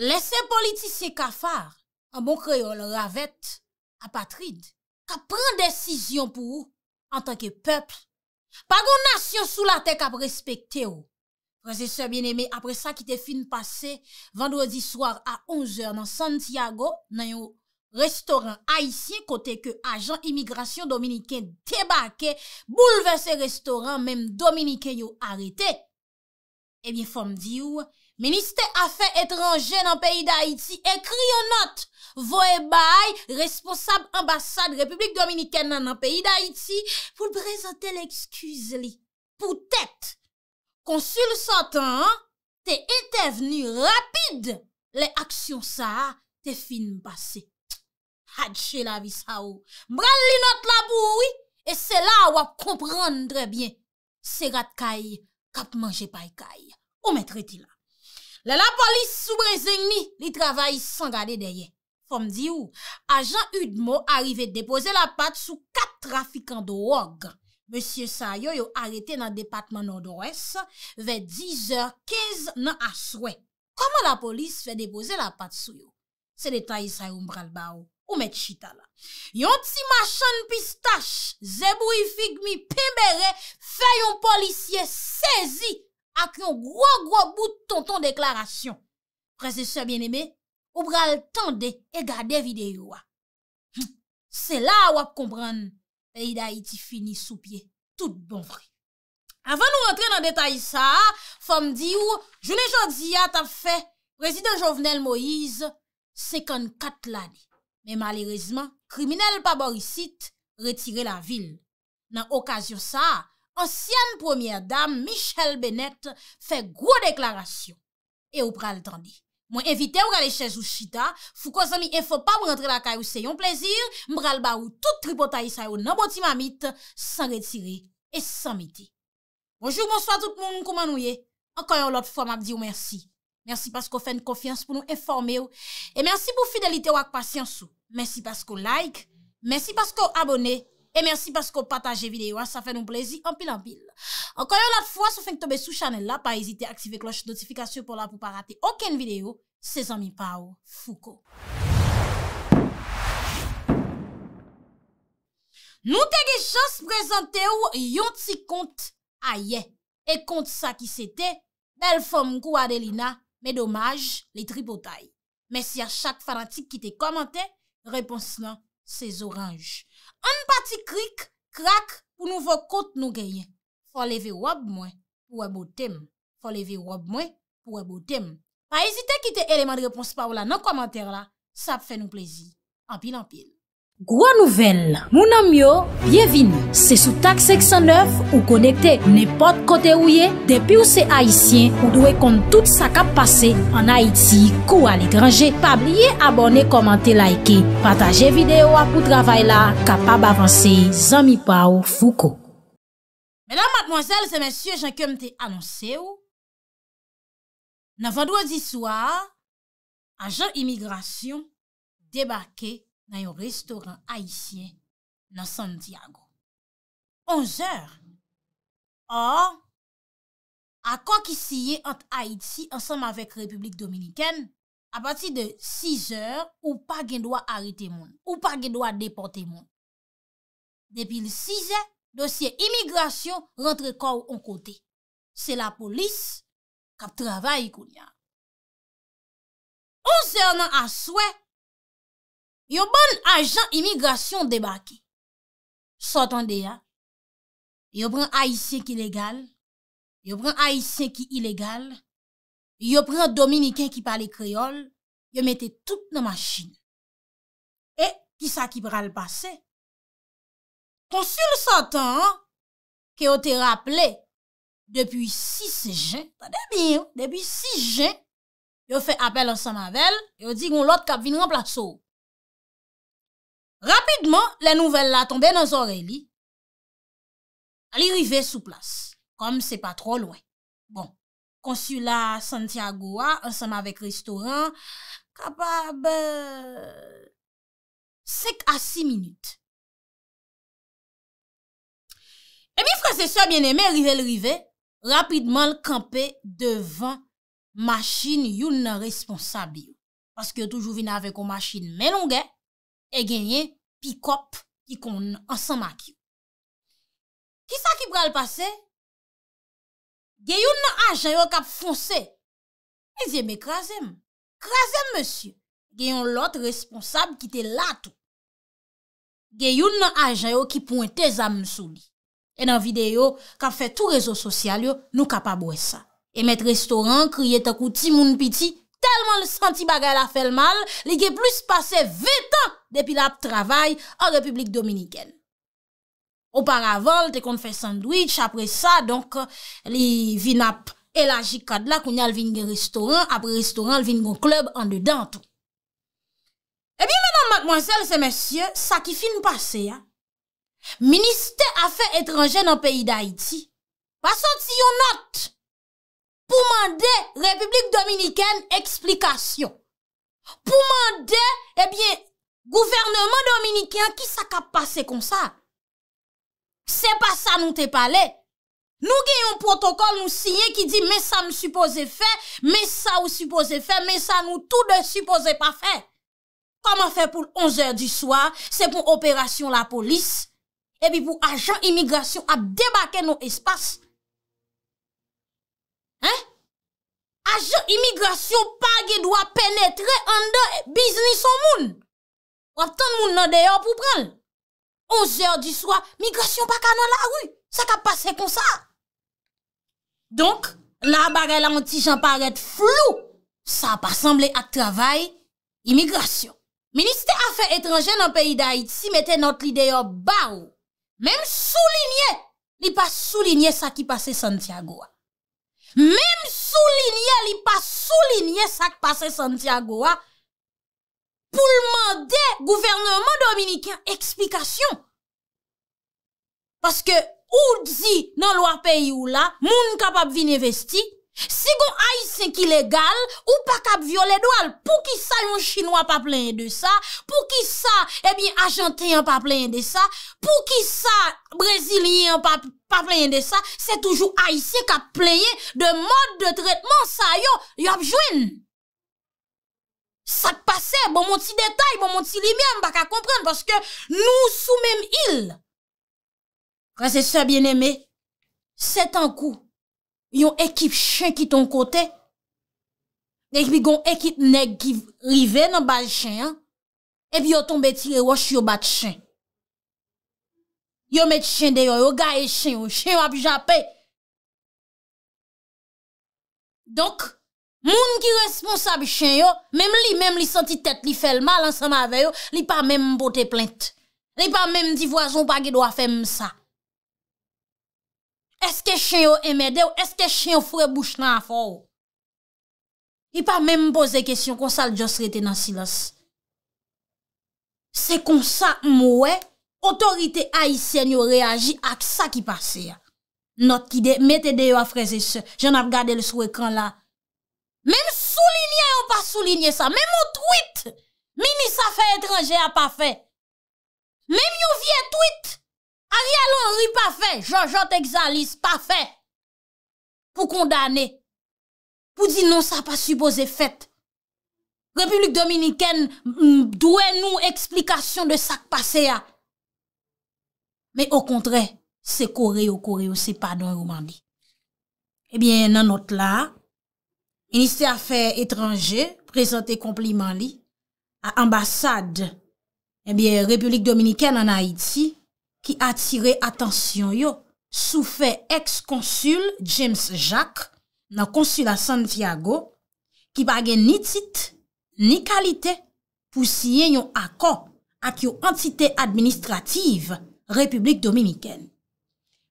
Lese politisye kafar an bon kreyol ravet apatrid ka pren desisyon pou ou an tanke pepl pa goun asyon sou la tek ap respekte ou. Prese se bin eme apre sa ki te fin pase vendredi swar a 11 nan Santiago nan yo restoran eh Aisyen kote ke ajan imigrasyon dominiken tebake bouleve se restoran menm dominiken yo arete. Ebyen fom di ou, Ministè a fè etranjè nan peyi d'Haïti, ekri yo not, vo e bay, responsab ambassade Republik Dominikè nan nan peyi d'Haïti, pou l'prezante l'ekskuze li. Pou tèt, konsul sotan, te etè veni rapide, le aksyon sa, te fin basè. Hadjè la vis ha ou. Oh. Bran li not la bou, e se la wap komprendre bien. Se rat kaj, kap manje pay kaj. Ou metre ti la? Le la polis sou brezegni li travayi san gade deye. Fom di ou, ajan Udmo arive depose la pat sou kat trafikan do org. Monsie Sayo yo arete nan departman odores, ve 10 or 15 nan aswe. Koman la polis fe depose la pat sou yo? Se detayi Sayo mbralba ou, ou met chita la. Yon ti machan pistache, zebou ifig mi pemberè, fe yon polisye sezi. ak yon gwo gwo bout ton ton deklarasyon. Prese se bien eme, ou bral tende e gade videyo a. Hm, se la wap kompran, peyda iti fini sou pie, tout bon vre. Avan nou rentre nan detay sa, fom di ou, jounen jodi ya tap fe, prezident Jovenel Moïse, se kon kat lade. Me malerezman, kriminel pa borisit, retire la vil. Nan okasyon sa, Ansyen premier dam Michel Benet fè gro deklarasyon e ou pral dani. Mwen evite ou gale chèz ou chita, fou kwa zami e fò pa ou rentre la kay ou se yon plezir, mbral ba ou tout tripotay sa yo nan boti mamit, san retiri e san miti. Bonjour, bonsoit tout moun kouman ou ye. Ankoy ou lot fòm ak di ou mersi. Mersi pask ou fè n konfians pou nou eforme ou. E mersi pou fidelite ou ak pasyans ou. Mersi pask ou like. Mersi pask ou abone. E mersi pasko pataje videyo, sa fè nou plezi anpil anpil. Ankoyon lat fwa, sou fènk tobe sou chanel la, pa ezite aktive kloche notifikasyon pou la pou pa rate oken videyo, se zanmi pa ou fouko. Nou te ge jos prezante ou yon ti kont a ye. E kont sa ki sete, bel fòm kou Adelina, me domaj, li tripotay. Mersi a chak fanatik ki te komante, repons nan se zoranj. An pati krik, krak pou nouvo kote nou genyen. Fwa leve wab mwen pou wab otem. Fwa leve wab mwen pou wab otem. Fa ezite kite eleman de repons pa ou la nan komenter la. Sa ap fe nou plezi. An pil an pil. Gwa nouvel, mounan myo, bienvin, se sou tak seksyon 9 ou konekte nepot kote ouye depi ou se haisyen ou dwe kont tout sakap pase an Haiti kou al e grange. Pabliye abone, komante, laike, pataje videyo apou travay la kapab avanse zami pa ou fuko. Mèlan matmwazel, se mèsyon jen kem te anonse ou, nan fadwa di swa, ajen imigrasyon debake nan yon restoran Haitien nan San Diego. Onze or. Or, akon ki siye ant Haiti ansanm avèk Republik Dominikèn, apati de six or ou pa gen doa arite moun, ou pa gen doa depote moun. Depi le six or, dosye imigrasyon rentre kou an kote. Se la polis kap travay kou nyan. Onze or nan aswek, Yo bon ajan imigrasyon de baki. Sotan de ya. Yo pren aisyen ki legal. Yo pren aisyen ki ilegal. Yo pren dominiken ki pale kriol. Yo mette tout nan masjin. E, ki sa ki pra l'pase? Konsul sotan, ki yo te rappele, depi 6 jen, depi 6 jen, yo fe apel an sa mavel, yo di goun lot kap vin wan plat sou. Rapidman, le nouvel la tombe nan zore li, li rive sou plas, kom se pa tro lwen. Bon, konsula Santiago a, ansanm avek restoran, kapab, sek euh, a si minute. E mi fwa se so bien eme, rive lrive, rapidman l kampe devan machin yon responsabli. Paske yo toujou vina avek o machin menongè. E genye, pi kop ki kon ansan mak yo. Ki sa ki pral pase? Geyoun nan ajan yo kap fonse. E zye, me krasem. Krasem, monsi. Geyoun lot responsab ki te latou. Geyoun nan ajan yo ki pwente zan msou li. E nan videyo, kap fe tou rezo sosyal yo, nou kap abwe sa. E met restoran, kriye takouti moun piti. Telman le santi bagay la fel mal, li gen plus pase 20 an depi la ap travay an Republik Dominiken. Oparavol, te kon fè sandwich, apre sa, donk, li vin ap elajik kad la, kon yal vin gen restoran, apre restoran, vin gen klub an de dante. E bi menan, mademoiselle, se mesye, sa ki fin pase ya. Ministè a fè etranje nan peyi d'Haïti, pasan ti yon notte. pou mande Republik Dominikèn eksplikasyon. Pou mande, e eh bie, gouvernement Dominikèn ki sa ka pase kon sa. Se pa sa nou te pale. Nou ki yon protokol nou siye ki di, me sa nou suppose fe, me sa ou suppose fe, me sa nou tout de suppose pa fe. Koman fe pou l'onzeur di swa, se pou operasyon la polis, e bie pou ajan imigrasyon a debake nou espas, Aje, imigrasyon pa ge dwa penetre an de biznis an moun. Wap ton moun nan deyo pou pran. Onze an di swa, imigrasyon pa ka nan la wu. Sa ka pase kon sa. Donk, nan bare la moun ti jan paret flou. Sa pa semble ak travay imigrasyon. Ministè afe etranjen nan peyi da iti mette not li deyo ba ou. Menm soulinye, li pa soulinye sa ki pase Santiago a. Mem sou linye li pa sou linye sak pase Santiago a, pou l'mande gouvernement dominikyan eksplikasyon. Paske ou di nan lwa peyi ou la, moun kapap vin investi, sigon a yi sen ki legal, ou pa kap vyo le doal. Pou ki sa yon chinois pa plen de sa, pou ki sa, e eh bin, ajantyen pa plen de sa, pou ki sa, brezilien pa plen de sa, pa vle yende sa, se toujou aisyen ka pleye de mod de tretman sa yo, yo apjouen. Sa te pase, bon mon ti detay, bon mon ti limyan, baka kompren, paske nou sou menm il. Kwa se se bieneme, setan kou, yon ekip chen ki ton kote, ekbi gon ekip neg ki rive nan bal chen, e bi yo tombe tire wos yo bat chen. yo met chen de yo, yo ga e chen yo, chen yo apjapè. Donk, moun ki responsab chen yo, mèm li mèm li senti tèt li fèl mal ansan avè yo, li pa mèm bote plènt. Li pa mèm di vwa zon pa ge do a fèm sa. Eske chen yo emède yo, eske chen yo fwè bouch nan fò yo. Li pa mèm pose kèsyon konsal dios rete nan silas. Se konsa mwè, Otorite a isen yo reagi ak sa ki pase ya. Not ki de mette de yo a freze se. Jena v gade le sou ekran la. Mem sou linye ou pa sou linye sa. Mem ou tweet. Meni sa fe etranje a pa fe. Mem yo vie tweet. A realo an ri pa fe. Jo jote exalise pa fe. Po kondane. Po di non sa pa supose fet. Republik Dominikèn dwe nou eksplikasyon de sa ki pase ya. men ou kontre, se kore ou kore ou oh oh, se padon ou mandi. Ebyen eh nan not la, Ministè Affaires Étrangers, prezante kompliment li, a ambassade, ebyen Republik Dominikè nan Haiti, ki atire atensyon yo, sou fe ex-konsul James Jacques, nan konsul à Santiago, ki bagen ni tit, ni kalite, pou si yen yon akon ak yo entité administrativè, Republik Dominikèn.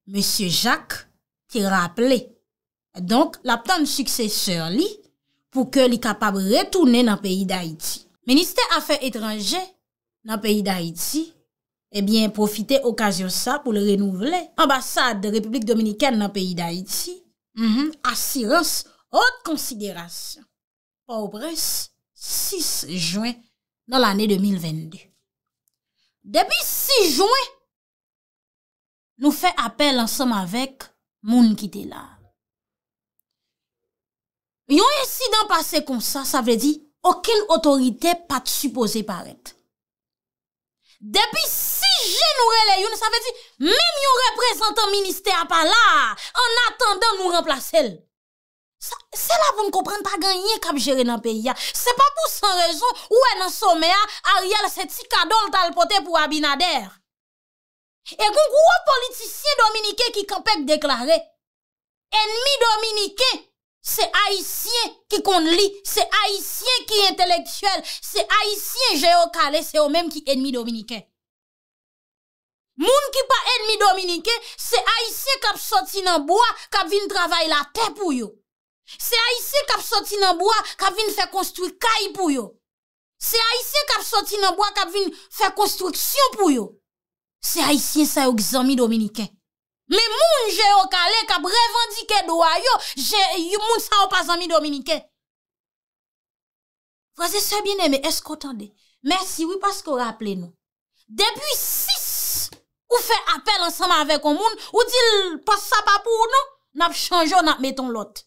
Monsie Jacques ti rappele. Donk, la plan sukcesor li pou ke li kapab retounen nan peyi d'Haïti. Ministè Afèr Etranger nan peyi d'Haïti eh profite okasyon sa pou le renouvle. Ambassade Republik Dominikèn nan peyi d'Haïti mm-hmm. assirense haot konsiderasyon. Pobres 6 Jouen nan l'anè 2022. Depi 6 Jouen Nou fè apel ansèm avèk moun ki te la. Yon insidant pase kon sa, sa vè di, okil otorite pat suppose paret. Depi si jè nou relè yon, sa vè di, mèm yon reprezentant minister pa la, an atendan nou remplase l. Se la pou n kopran, ta ganyen kap jere nan peya. Se pa pou san rezon, ouè nan somè a, a riyal se ti kadol talpote pou abinader. E goun kou ou politisyen Dominike ki ka pek deklare, enmi Dominike, se haisyen ki kon li, se haisyen ki inteleksuel, se haisyen geokale, se ou menm ki enmi Dominike. Moun ki pa enmi Dominike, se haisyen kap soti nan boya, kap vin travay la te pou yo. Se haisyen kap soti nan boya, kap vin fe konstruy kai pou yo. Se haisyen kap soti nan boya, kap vin fe konstruksyon pou yo. Se haisyen sa yo gizan mi dominike. Me moun je yo kale kap revandike do ayo, moun sa yo pa zan mi dominike. Vaze se biene me eskotande, mersi wipa sko raple nou. Depi sis, ou fe apel ansama avek o moun, ou dil pas sa papou ou nou, nap chanjou nap meton lot.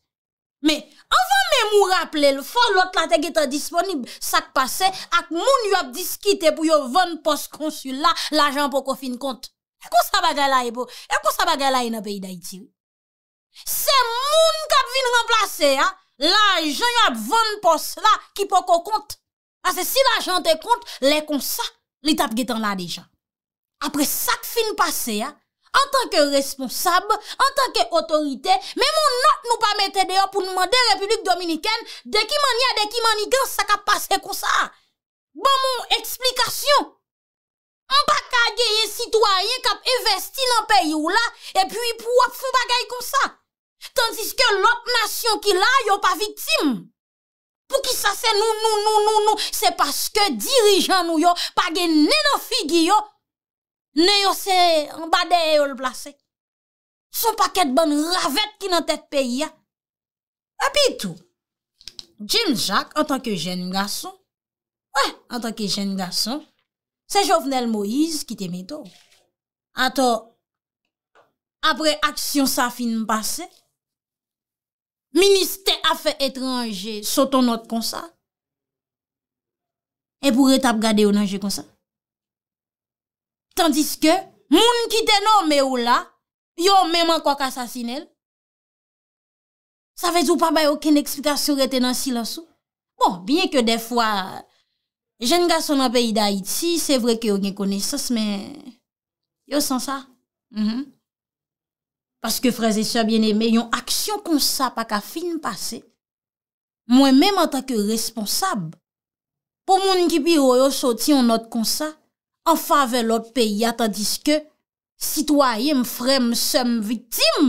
Me, Anvan mè mou rapple lè, fò lòt la te geta disponib sak pase ak moun yop diskite pou yop 20 pos konsul la l'ajan poko fin kont. E kon sa bagay la e bo? E kon sa bagay la e nan peyi da iti wè? Se moun kap vin remplase ya, l'ajan yop 20 pos la ki poko kont. Ase si l'ajan te kont, lè konsa l'itap getan la deja. Apre sak fin pase ya. an tanke responsab, an tanke otorite, men moun not nou pa mette deyo pou nou mande Republik Dominiken, dek iman ya dek iman i gen, sa ka pase kon sa. Bon moun, eksplikasyon. An pa ka geye sitwaryen kap investi nan peyo la, e pi pou ap foun bagay kon sa. Tansiske lop nasyon ki la, yo pa vitim. Pou ki sa se nou, nou, nou, nou, nou, se paske dirijan nou yo, pa gen nenon figi yo, Ne yo se mbadeye yo l plase. Son paket ban ravet ki nan tet peyi ya. A pi tou, Jim Jacques, an tanke jen gason, wè, an tanke jen gason, se jovnel Moïse ki te meto. A to, apre aksyon sa fin mbase, minister afe etranje, soton not kon sa, e pou re tap gade yo nan je kon sa. Tandis ke, moun ki te nou me ou la, yo mèman kwa ka sasine l. Sa vez ou pa bay ouken eksplikasyon rete nan silan sou. Bon, bien ke defwa, jen ga son an peyi da iti, se vre ke yo gen kone sas, men, yo san sa. Mhm. Paske fraze sou a bien eme, yon aksyon kon sa pa ka fin pase, mwen mèman ta ke responsab. Po moun ki pi ou yo soti, yon not kon sa, an favel ot peyi, atan diske, sitwaye m frem, sem vitim,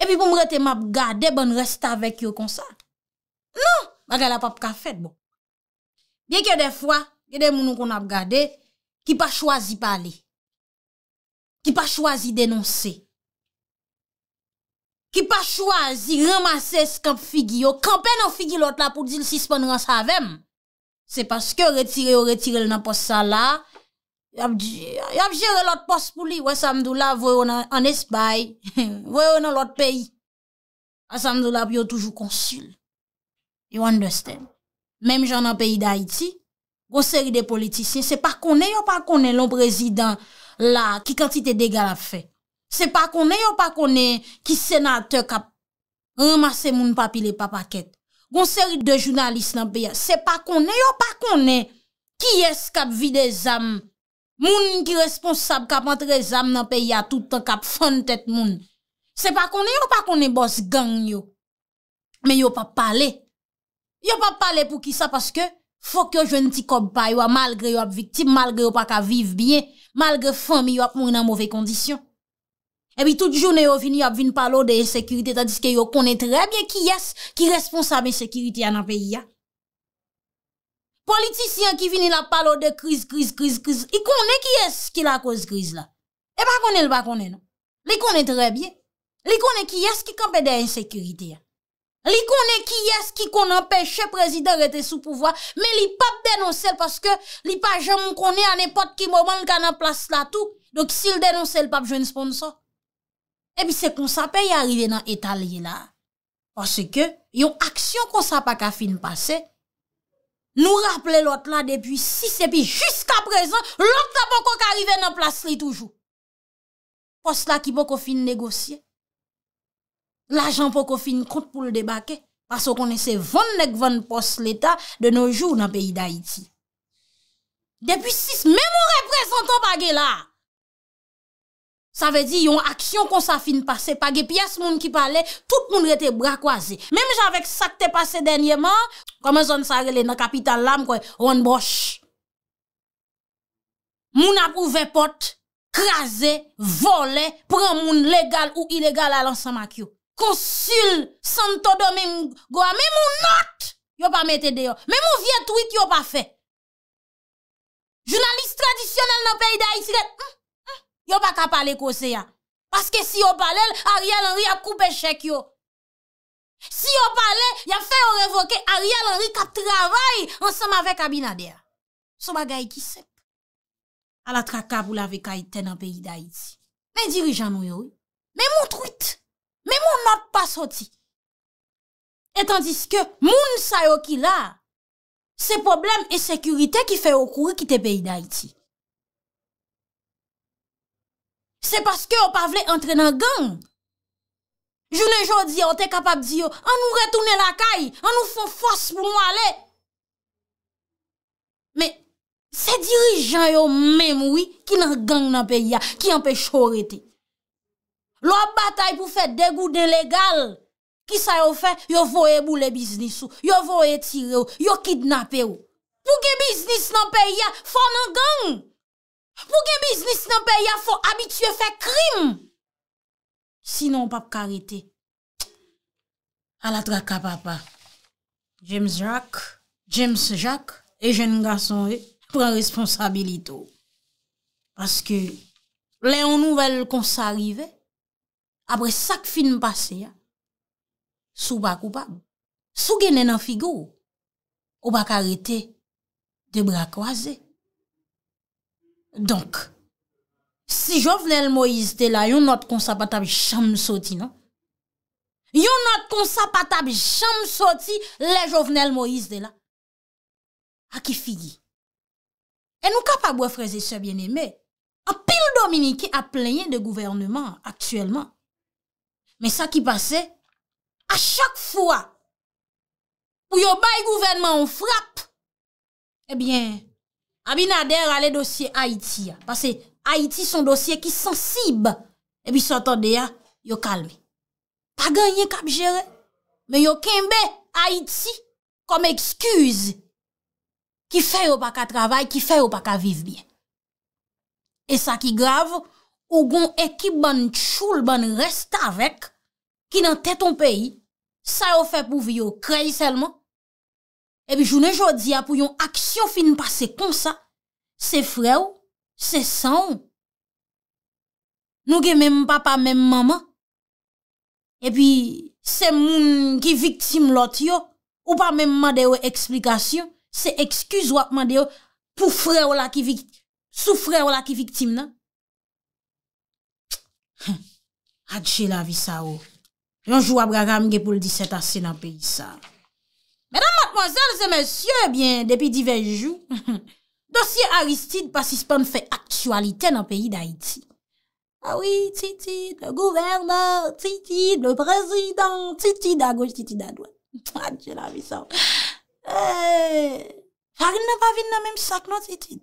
epi pou m rete m ap gade, bon resta vek yo konsan. Non, baga la pap kafet bon. Biye ke de fwa, ge de mounou kon ap gade, ki pa chwazi pale, ki pa chwazi denonse, ki pa chwazi remases kap figi yo, kampen an figi lot la, pou dil sispo nou an savèm. Se paske retire yo retire l nan pos sa la, yap jere lot pos pou li. Wè samdou la, wè yo nan an espay, wè yo nan lot peyi. A samdou la, yo toujou konsul. You understand? Mem jan nan peyi d'Haïti, gwo seri de politisyen, se pa kone yo pa kone lon prezident la, ki kantite degal a fe. Se pa kone yo pa kone ki senate kap remase moun papi le papa ket. Gon seri de jounalist nan pe ya, se pa konen, yo pa konen, ki es kap vide zam, moun ki responsab kap antre zam nan pe ya toutan kap fon tet moun. Se pa konen, yo pa konen bos gang yo, men yo pa pale, yo pa pale pou ki sa, paske fok yo jwen ti kop paywa malgre yo ap viktib, malgre yo pa ka viv bien, malgre fon mi yo ap moun nan mouve kondisyon. Ebi tout joun e yo vini ap vin palo de insekurity Tadis ke yo konen trebyen ki yes Ki responsa bensekurity an ap e ya Politisyen ki vini la palo non. de kriz kriz kriz kriz I konen ki yes ki la kouz kriz la Eba konen l bakonen Li konen trebyen Li konen ki yes ki kapede insekurity ya Li konen ki yes ki konen peche prezidere te sou pouvoi Me li pap denonse l paske Li pa jam konen an epot ki mouman l ka nan plas la tou Dok si l denonse l pap jwen sponsor epi se kon sa pe y arive nan etalye la, poske yon aksyon kon sa pa ka fin pase, nou rappele lot la depi 6 epi jusqu'a prezant, lot la pou kon ka arrive nan plasri toujou. Pos la ki pou kon fin negosye, la jan pou kon fin kont pou l de bakke, paso kon ese 20 nek 20 pos l eta de noujou nan peyi da iti. Depi 6, mèm ou reprezentan bagye la, Sa ve di yon aksyon kon sa fin pase, page pias moun ki pale, tout moun rete brakwaze. Mem javek sa te pase denye man, kame zon sa rele nan kapital lam kwe, ron bosh. Moun ap ouve pot, kaze, vole, pren moun legal ou ilegal alansan mak yo. Konsul, santo domen gwa, mem moun not, yo pa mette deyo. Mem moun vie tweet yo pa fe. Jounalist tradisyonel nan peyda itiret, mou. Yo pa ka pale kose ya. Paske si yo pale, Ariel Henry a koupe chek yo. Si yo pale, ya fe yo revoke Ariel Henry ka travay ansam avek Abinadea. Sou bagay ki sep. A la traka pou lave kaiten an peyi da iti. Men dirijan nou yo, men moun truit. Men moun map pa soti. Etandis ke moun sayo ki la, se problem e sekurite ki fe okuri kite peyi da iti. Se paske yo pa vle entre nan gang. Joune jodi yo te kapab di yo, an nou retoune la kay, an nou fon fos pou mwale. Me, se dirijan yo mem woy ki nan gang nan pe ya, ki an pe chorete. Lo batay pou fe degou den legal. Ki sa yo fe, yo voye boule biznis yo, yo voye tire yo, yo kidnap yo. Pouke biznis nan pe ya, fon nan gang. Pou gen biznis nan pe, ya fò abitye fè krim. Sinon, pap karite. A la tra ka papa. James Jacques, James Jacques, e jen ngan son e, pran responsabilito. Paske, lè an nouvel kon sa arrive, apre sak film pase ya, sou bak ou bag, sou gen en an figou, ou bak karite de bra kwa zè. Donk, si jovenel Moïse de la, yon not konsapata bi chanm soti, nan? Yon not konsapata bi chanm soti, le jovenel Moïse de la. Aki figi. E nou kap a boye freze se bieneme, a pil Dominiki a plenye de gouvernement, aktuelman. Men sa ki pase, a chak fwa, pou yo bay gouvernement, ou frap, ebyen, eh Abinader ale dosye Haiti ya, pase Haiti son dosye ki sensib, e bi sotan de ya, yo kalme. Pa ganyen kap jere, me yo kenbe Haiti kom ekskuze, ki feyo pa ka travay, ki feyo pa ka viv bien. E sa ki grav, ou gon ekip ban choul ban resta vek, ki nan teton peyi, sa yo fe pou vi yo krey selman, E pi jounen jodi apou yon aksyon fin pase kon sa, se fre ou, se san ou. Nou gen menm papa, menm mama. E pi se moun ki viktim lot yo, ou pa menm ma deyo eksplikasyon, se ekskuz wak ma deyo pou fre ou la ki viktim, sou fre ou la ki viktim nan. Adje la vi sa ou. Yonjou abra ram gen pou l diset ase nan peyi sa ou. Mèdam matmozèl, zè mèsyè, ebyen, depi divèj jou, dosye Aristide pasispan fè aktualite nan peyi d'Haïti. Awi, ah Titide, gouverneur, Titide, le prezident, Titide a goj, Titide a ah, doy. A, djè la miso. Eh, Farine nan pa vide nan mèm sak, nan, Titide?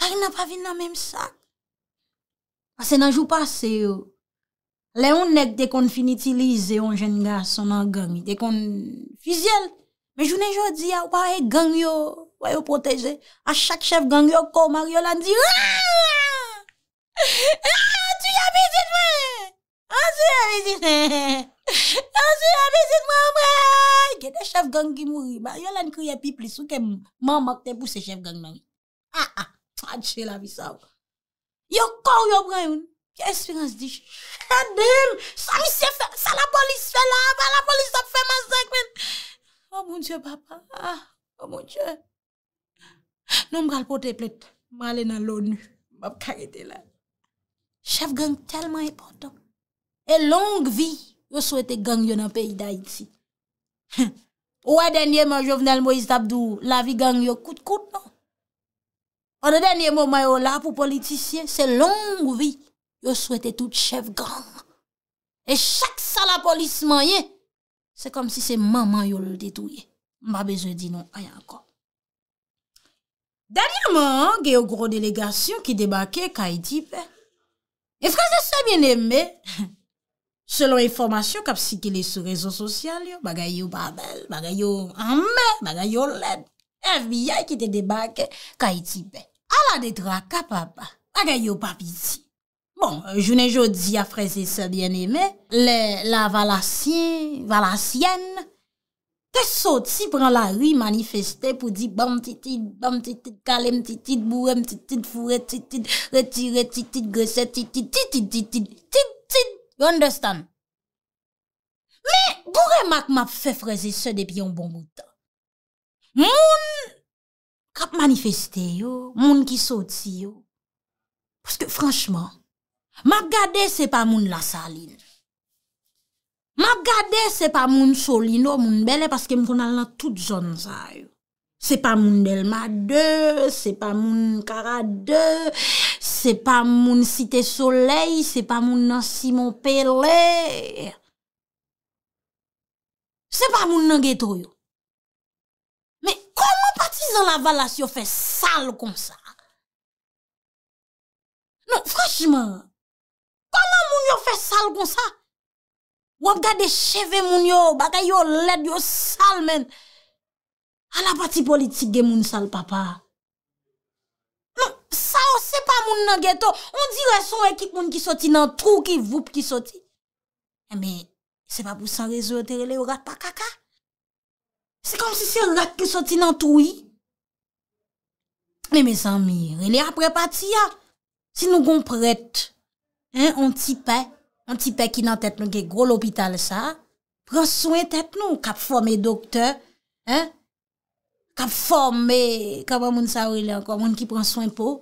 Farine nan pa vide nan mèm sak? A, ah, se nan jou pase, yo. Oh. Le ou nek de kon finitilize ou jen ga son an gang mi, de kon fizyel. Me jounen jodi a wap a e gang yo, wap yo proteze. A chak chef gang yo ko, Mario lan di, A, ah! ah, tu yabizit mwen, ansu yabizit mwen, ansu yabizit mwen mwen. Gede chef gang ki mouri, Mario lan kriye pi plis ou ke mwen mokte pou se chef gang man. A, ah, a, chela mi sav. Yo kor yo breyoun. Experience dish Ha damn Sa la polis fe la Sa la polis fe ma zek men O oh, mounche papa O oh, mounche Nou mkal pot e plet Ma le nan lon Chef gang telman e pot E long vi Yo souwete gang yo nan peyi da iti Ou a denye man jovenel Moise Dabdou La vi gang yo kout kout no O de denye man mayo la pou politisye Se long vi yo souwete tout chef gran. E chak sa la polis manye, se kom si se maman yo l detouye. Mba bezo di non ayan kon. Dali yaman, ge yo gro delegasyon ki debake, ka itipe, e fraze sa bien eme, selon informasyon kap si ke le sou rezon sosyal yo, bagay yo babel, bagay yo ame, bagay yo led, e viyay ki te debake, ka itipe, ala de dra kapaba, bagay yo papiti, Bon, jounen jodi a freze se bien eme, la valasyen, valasyen, te soti pran la ri manifeste pou di bam titit, bam titit, kale mtitit, bouwem titit, fure titit, retire titit, greser titit, titit, titit, titit, titit, titit, titit. Yon de Stan. Me, bourre mak ma fe freze se depi yon bon boutan. Moun kap manifeste yo, moun ki soti yo. Pweske franchman, Ma gade se pa moun la salin. Ma gade se pa moun solin ou moun bele paske mwen al nan tout zon zay. Se pa moun delma de, se pa moun kara de, se pa moun site solei, se pa moun nan Simon Pellet. Se pa moun nan getroyo. Me kouman pati zan la vala si yo fe sal kon sa? Non, franchman, Koman moun yo fè sal kon sa? Wap gade cheve moun yo, baka yo led, yo sal men. An apati politik gen moun sal papa. Non, sa o se pa moun nan geto. On dire son ekip moun ki soti nan trou ki voup ki soti. Eme, eh, se pa pou san rezote rele, yo rat pa kaka. Se kon si se rat ki soti nan trou. Eme, san mi rele apre pati ya. Si nou kon pret, On tipè On tipè ki nan tèt nou ke gro l'hôpital sa Prensouen tèt nou Kap fòmè doktè Kap fòmè Kabwa moun sa ou ilè ankon Moun ki prensouen pou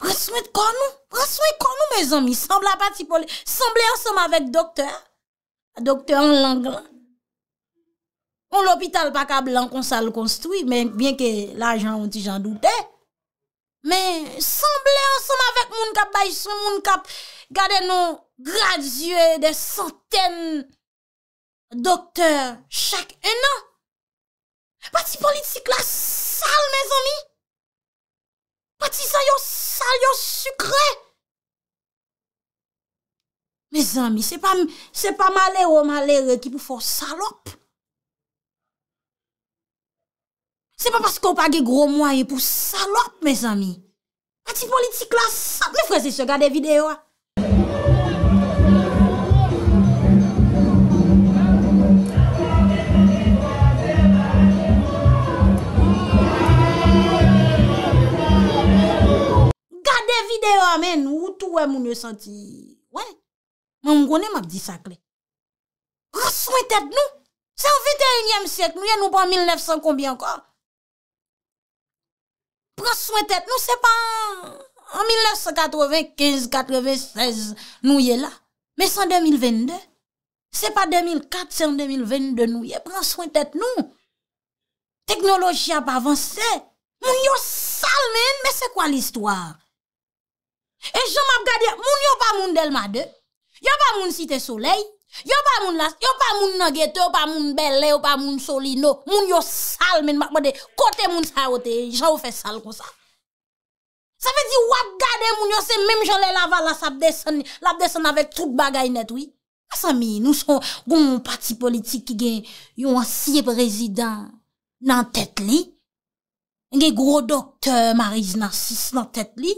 Prensouen kon nou Prensouen kon nou me zonmi Semble an som avèk doktè Doktè an langan On l'hôpital pa kab lan Kon sa l'konstoui Men bien ke la jan ou ti jan doutè Men semble kap bay sou moun kap gade nou gradye de santen dokteur chak enan. Pati politik la sal, me zanmi. Pati zay yo sal, yo sukre. Me zanmi, se pa male ou male ki pou fò salop. Se pa pas konpage gro mwa yo pou salop, me zanmi. A ti politik la, sa, mi fwese se gade videyo a. Gade videyo a men, ou tou wè moun yo senti. Wè, mwen mgonè mwak di sakle. As wè tèt nou? Sè ou 21è sèk nou, yè nou pan 1900 kombi ankon? Prenswen tèt nou, se pa en 1995-96 nou ye la. Me san 2022, se pa 2004-2022 nou ye. Prenswen tèt nou, teknoloji ap avansè. Moun yo sal men, me se kwa l'histoire? E Jean-Marc Gadier, moun yo pa moun Delmade, yo pa moun site Soleil, Yo pa moun lase, yo pa moun nage te, yo pa moun bele, yo pa moun soli, no, moun yo sal men, bakmode, kote moun saote, jan ou fe sal kon sa. Sa ve di wap gade moun yo se, menm jole lavala sabdesen, labdesen avet tout bagay net, oui. A sa mi, nou son goun moun pati politik ki gen yon ansiye prezident nan tet li, gen gen gro dokter Marise Nansis nan tet li.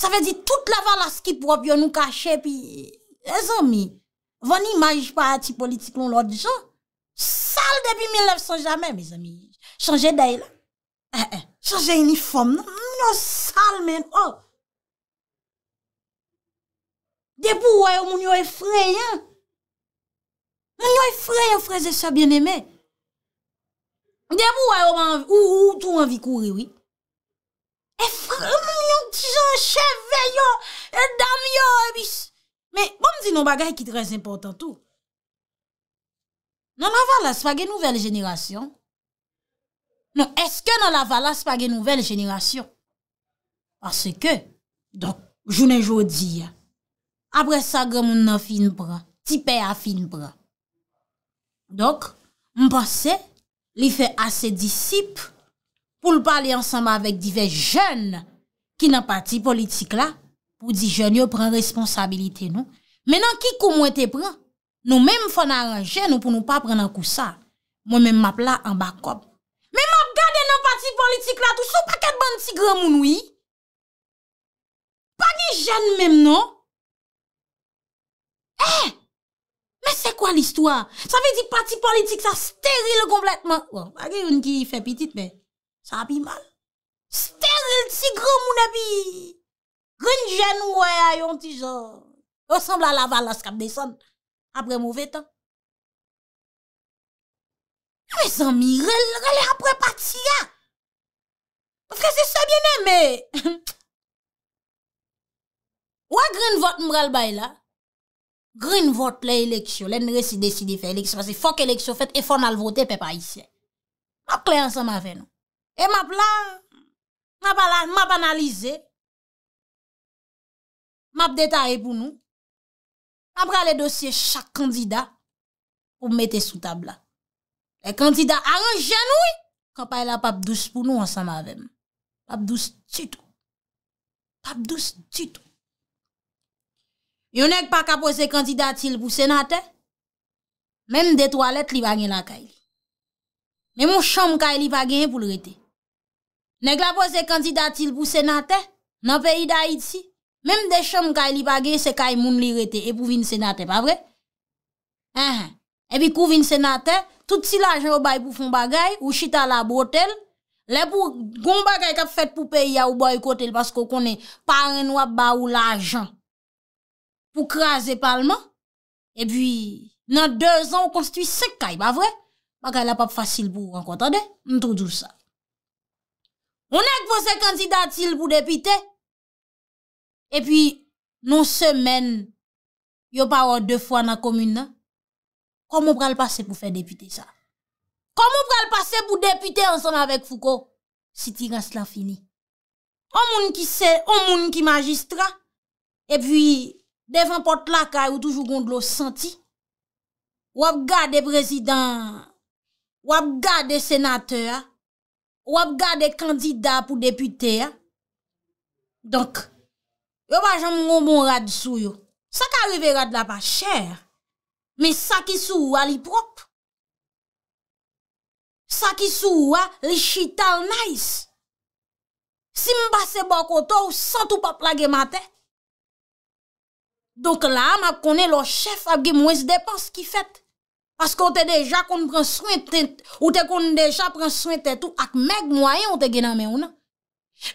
Sa ve di tout lavala skip wap yon nou kache pi, eh, a sa mi. Vè ni maj pa ati politik loun lò di jan. Sal depi 1900 jamè, mè zami, chanjè day la. E, eh, e, eh, chanjè uniform nan, mè nyo sal mè, oh. Depou wè yo moun yo effreyan. Moun yo effreyan, frèzè sa bienemè. Depou wè yo, ou, ou, tou anvi kouri, wè. Effreyan, moun yo, moun yo chanjè ve, yo, yo dam, yo, e pis, mè, Di nou bagay ki trez importantou Non la valas Page nouvel jenerasyon Non eske non la valas Page nouvel jenerasyon Pase ke Jounen jodi Apre sa gen moun nan fin pran Ti pe a fin pran Dok m basè Li fe ase disip Poul pale ansamba Avèk di ve jen Ki nan pati politik la Pou di jen yo pren responsabilite nou Menan ki kou mwen te pren, nou men m fò nan anje nou pou nou pa pren an kousa. Mwen men m ap la an bakop. Men m ap gade nan pati politik la tout sou paket ban ti grem moun wye. Pa di jen men non. Eh, men se kwa l'istwa? Sa ve di pati politik sa steril kompletman. Wan, bon, pa di yon ki fe pitit men, sa api mal. Steril ti grem moun api. Gren jen mwen yon ti zon. Osemb la laval la skap deson apre mouvè tan. Awe san mirel, rele apre pati ya. O fre se se biene me. Ou a green vote mbrel bay la? Green vote le eleksyon, le mre si desidi fe eleksyon. Se fok eleksyon fet, e fon alvote pe pa isye. Map kli ansan ma fe nou. E map la, map analize. Map deta e pou nou. apra le dosye chak kandida pou mette sou tabla. Le kandida a anjenoui, kapay la pap douche pou nou ansan mavem. Pap douche titou. Pap douche titou. Yon ek pa kapose kandida til pou senate, menm detou alet li vagen la kayil. Menm ou chom kayil li vagen pou lreti. Nek la pose kandida til pou senate, nanpe yi da iti. Mèm de chèm kèy li bagè, se kèy moun li rete. E pou vin senate, pa vre? E pi pou vin senate, tout si l'ajan ou bay pou fon bagèy, ou chita la brotel, lè pou gomba kèy kap fèt pou peyi ya ou boykotel, paskou konè parè nou ap ba ou l'ajan pou krasè palman. E pi nan deux an, ou konstitui sek kèy, pa vre? Pa kèy la pap fasil pou an kontade, mtou djoul sa. Mwenèk pou se kandidatil pou depite? E pi, nou semen, yo pa wò de fwa nan komune nan, komon pral pase pou fè depite sa? Komon pral pase pou depite ansan avèk fouko, si ti rase la fini? O moun ki se, o moun ki magistra, e pi, devan pot lakay ou toujou gond lo santi, wap ga de prezident, wap ga de senateur, wap ga de kandida pou depite, donk, Yo wajan mwen bon rad sou yo. Sa ka rive rad la pa, chèr. Men sa ki sou wali prop. Sa ki sou wali chital nays. Si m basè bok o to, ou sa tou pa plage matè. Donk la, m ap kone lo chef ap gen mwen se depan se ki fèt. Paske ou te deja kon prenswen te tou ak meg mwayen ou te genan mè ou nan.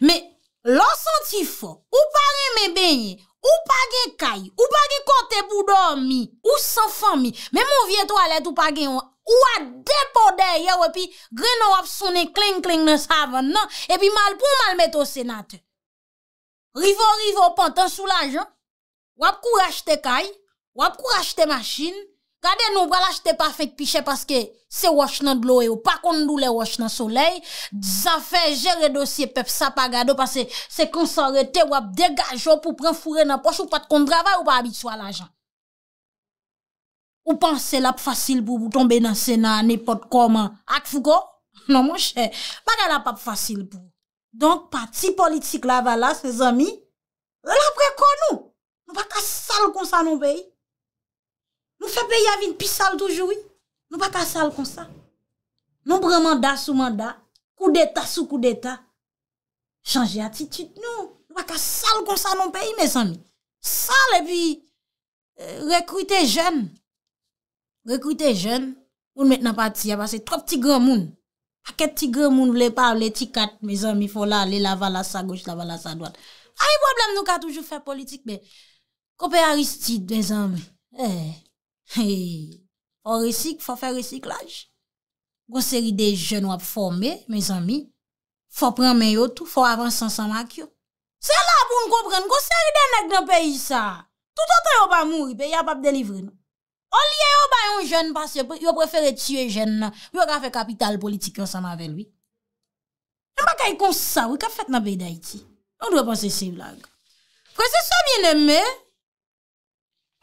Men, Lo senti fò, ou pa reme benye, ou pa ge kaj, ou pa ge kote pou dormi, ou san fò mi, men moun vie to alè tou pa gen yon, ou a depo de yè wè pi, greno wap sounè kling kling nan savan nan, e pi mal pou mal met o senate. Rivo rivo pantan sou la jan, wap kou rachte kaj, wap kou rachte masjin, Gade nou bra la jte pa fek piche paske se wach nan blowe ou pa kondou le wach nan soley, zafè jere dosye pep sa pa gado paske se konsore te wap degaj ou pou pren fure nan poch ou pat kondrava ou pa abitwa la jan. Ou pan se lap fasil pou boutombe nan sena anepot koman ak fugo? Non monshe, baga la pap fasil pou. Donk pati politik la va la se zami, la preko nou, nou pat a sal kon sa nou beyi, Nou fè pe yavine pi sal toujoui. Nou pa ka sal kon sa. Nou bre manda sou manda. Kou deta sou kou deta. Chanje atitude nou. Nou pa ka sal kon sa nou peyi me san. Sal epi euh, rekwite jen. Rekwite jen. Poun mètena pati ya. Basè trop ti gwa moun. Aket ti gwa moun vle pa wle ti kat. Me zan mi fò la alè la vala sa goch, la vala sa doat. A yi wè blèm nou ka toujou fè politik. Be, kopè Aristide, me zan mi. Eeeh. Hey, ou resik fò fè resiklaj. Gò seri de jen wap fò mè, mè zanmi. Fò pran mè yo tout, fò avansan san mak yo. Se la pou nou kòpren, gò seri den ek nan peyi sa. Tout an tan yo pa mouri, peyi ap ap delivre nou. O liye yo bayon jen pas yo prefere tue jen nan, yo ka fè kapital politik yon san avè lwi. Mba kèy konsa wè, kè fèt nan peyi da iti. On dwe panse si vlag. Prese so bienemme,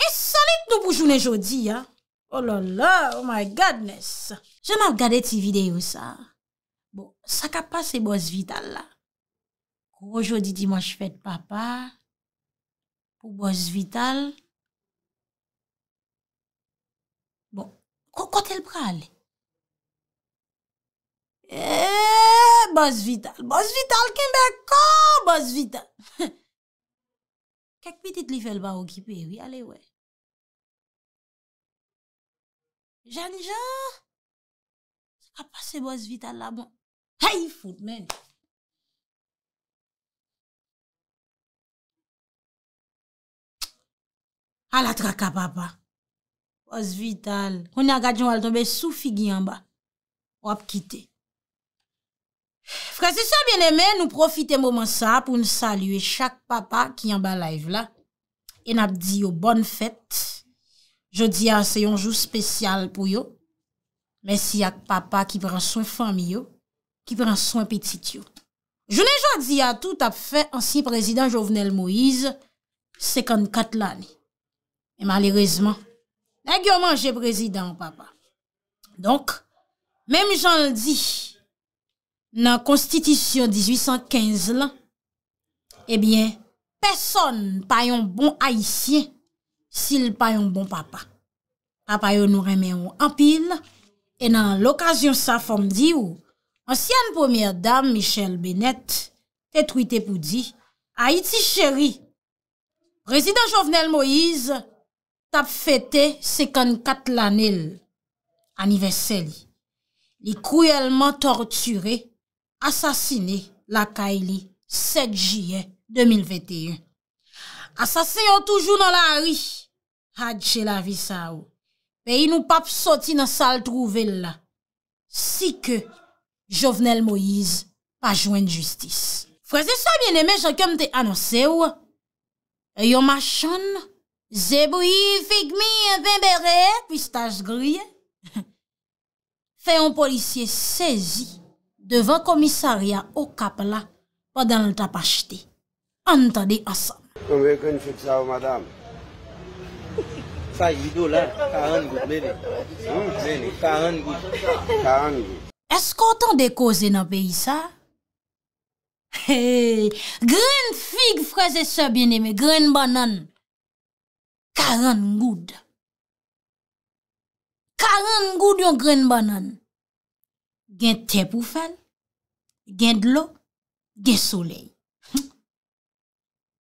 E sanit nou pou jounen jodi, ya? Oh la la, oh my godness. Je m'av gade ti video, sa. Bon, sa kap pa se boss vital, la. Ou jodi dimanche fèd papa. Ou boss vital. Bon, kou kote l pral? Eee, boss vital, boss vital, kimbe kou, boss vital. Kek piti tli fel ba ou kipe, oui, ale, wey. Janjan! A pase boz vital la bon. Hayy fout men! A la traka papa. Boz vital. Kouni a gajon wale tombe soufi gyan ba. Wap kite. Fransi sa bieneme, nou profite mouman sa pou nou salye chak papa gyan ba live la. E nap di yo bon fèt. Je di ya se yon jou spesyal pou yo, men si yak papa ki pran son fami yo, ki pran son petit yo. Je ne jan di ya tout ap fe ansi prezident Jovenel Moïse, 54 lani. E malerezman, ne gyo manje prezident papa. Donk, menm jan li di, nan konstitisyon 1815 lan, ebyen, peson pa yon bon haisyen Sil pa yon bon papa. Papa yon nou reme yon empil, E nan l'okasyon sa fom di ou, Ansyan pomiye dam Michel Bennett, Fet wite poudi, Ha iti cheri, Prezident Jovenel Moïse, Tap fete sekon kat lanel, Aniveseli, Ni kouyelman torture, Asasine laka ili 7 jye 2021. Asaseyo toujou nan la ari. Had che la vi sa ou. Pe yi nou pap soti nan sal trouvel la. Si ke Jovenel Moïse pa jwen justice. Fwese sa mwen emeja kem te anose ou. E yon machan, zebou yi figmi, vimbe re, pistaj griye. Fe yon polisye sezi devan komisaria ou kapla pa dan lta pachti. Antade asan. Mwen kwen fik sa ou madame? Sa yido la, karen ngoud mene. Mene, hmm? karen ngoud. Esk otan de koze nan peyi sa? Gren fig fraze se bieneme, gren banan. Karen ngoud. Karen ngoud yon gren banan. Gen te poufen, gen dlo, gen soley.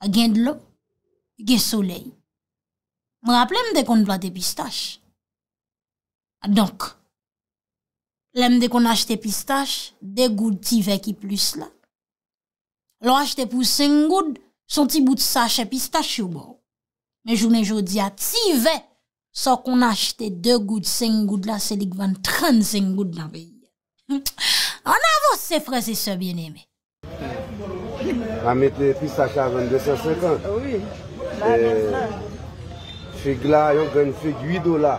A gen d'lo, ge soley. M raple m de kon vla de pistache. A donk, le m de kon achete pistache, de goud tivè ki plus la. Lo achete pou seng goud, son ti bout sache pistache yo bo. Me jounen jodi a tivè, so kon achete de goud seng goud la, se lik vant tran seng goud la veye. An avos se frese se bien eme. A mette pi sacha vende 250. Oui. E, fèk la, yon gren fèk 8 dola.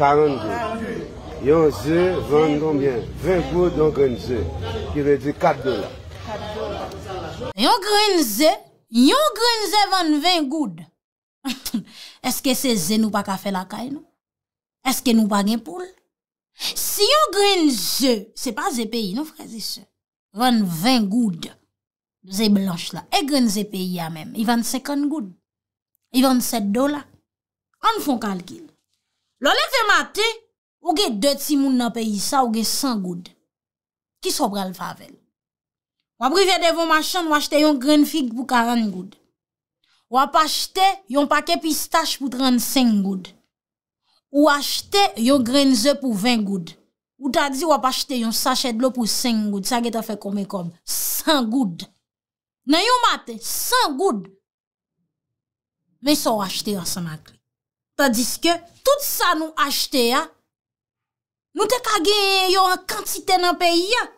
40 dola. Yon zè vende combien? 20 goud, yon gren zè. Ki rejè 4 dola. 4 dola. Yon gren zè, yon gren zè vende 20 goud. Eske se zè nou pa kafe lakay nou? Eske nou pa gen poule? Si yon gren zè, se pa zè peyi nou frèzise? Vende 20 goud. Nou zè blanche la. E gren zè peyi ya mèm. I vant sekon goud. I vant set do la. An foun kalkil. Lò lè fè matè, ou gè dè tsi moun nan peyi sa, ou gè san goud. Kis hop ral favel. Wapri vè devon machan, wachte yon gren fik pou karan goud. Wap achte yon pake pistache pou 35 goud. Ou achte yon gren zè pou 20 goud. Ou ta di wap achte yon sachet lò pou 5 goud. Sa gè ta fè kome kom. San goud. Nan yon maten, san goud. Ven sa ou achete an san maten. Ta diske, tout sa nou achete an. Nou te kage yo an kantite nan peyi an.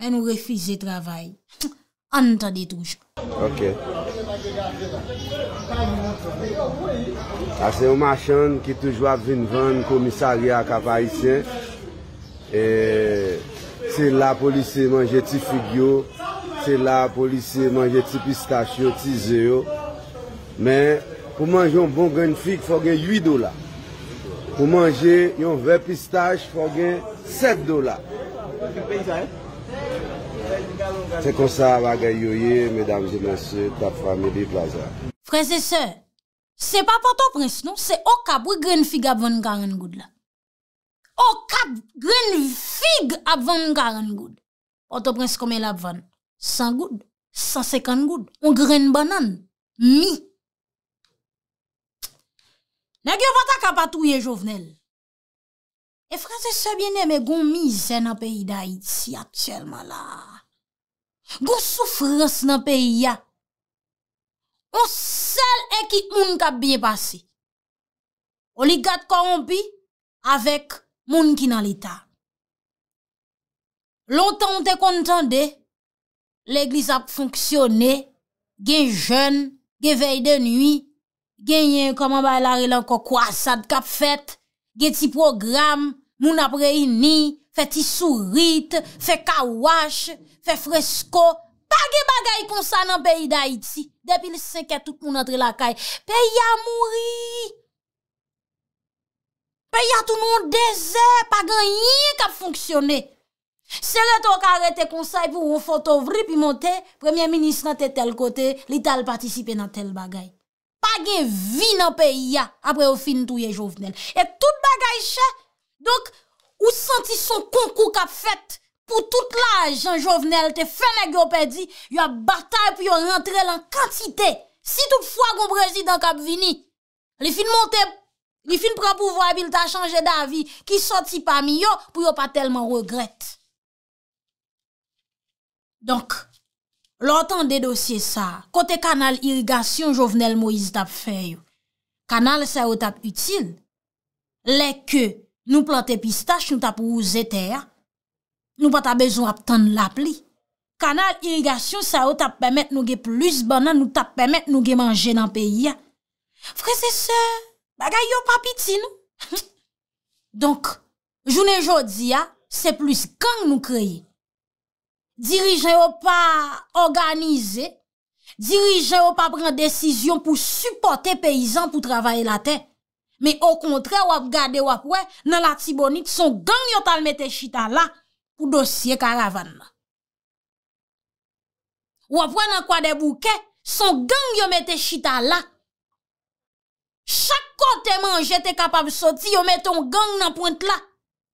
Men nou refize travay. An nou ta detouj. Ok. Asen yon machan ki toujwa vinvan komisari ak apa isen. Eee, se la polisi man jeti figyo... Se la, polisye manje ti pistache yo, ti ze yo. Men, pou manje yon bon gren fig fò gen 8 dola. Pou manje yon ve pistache fò gen 7 dola. Se konsa waga yoye, medamze monsi, ta frame li plaza. Prese se, se pa poto prese nou, se okap wè gren fig ap vòn garen goud la. Okap gren fig ap vòn garen goud. Oto prese kome la vòn. San goud, san sekan goud, ou gren banan, mi. Nè gyon pata kapatouye jovnel. E franse sebyenem e goun mi zè na peyi da itzi atyèlman la. Goun soufrans na peyi ya. O sel ekit moun kap biye basi. O li gat konpi avèk moun ki nan lita. Loutan ou te kontan dey, L'eglis ap fonksyonè, gen jön, gen vey de nwi, gen yen koman bay lare lanko kwa asad kap fet, gen ti program, moun ap reyni, fe ti surit, fe kawash, fe fresko, pa gen bagay konsan an peyi da iti, depil senke e, tout moun antre lakay, peyi a mouri, peyi a tout nou dezer, pa gen yen kap fonksyonè. Serè ton kare te konsay pou ou fote ouvri pi monte, premiè minis nan te tel kote, li tal patisipe nan tel bagay. Pagè vi nan pe ya apre ou fin tou ye jovenel. E tout bagay che, donk ou senti son konkou kap fèt, pou tout la ajan jovenel te fène gyo pedi, yo batay pou yo rentre lan kantite. Si tout fwa goun prezi dan kap vini, li fin monte, li fin pran pou voye bil ta chanje davi, ki senti pa mi yo pou yo pa telman regrette. Donk, lortan de dosye sa, kote kanal irigasyon jovenel Moise tap feyo. Kanal sa yo tap util. Le ke nou plante pistache nou tap ou zete ya. Nou pa ta bezon ap tan la pli. Kanal irigasyon sa yo tap pemet nou ge plus banan nou tap pemet nou ge manje nan peyi ya. Fre se se, bagay yo papiti nou. Donk, jounen jodi ya, se plus kan nou kreyi. Dirijen yo pa organize, dirijen yo pa pren desisyon pou supporte peyizan pou travaye la ten. Me o kontre wap gade wap wè nan la tibonit, son gang yo talmete chita la pou dosye karavan nan. Wap wè nan kwa debouke, son gang yo mette chita la. Chak kontè man jete kapav soti, yo mette yon gang nan pointe la.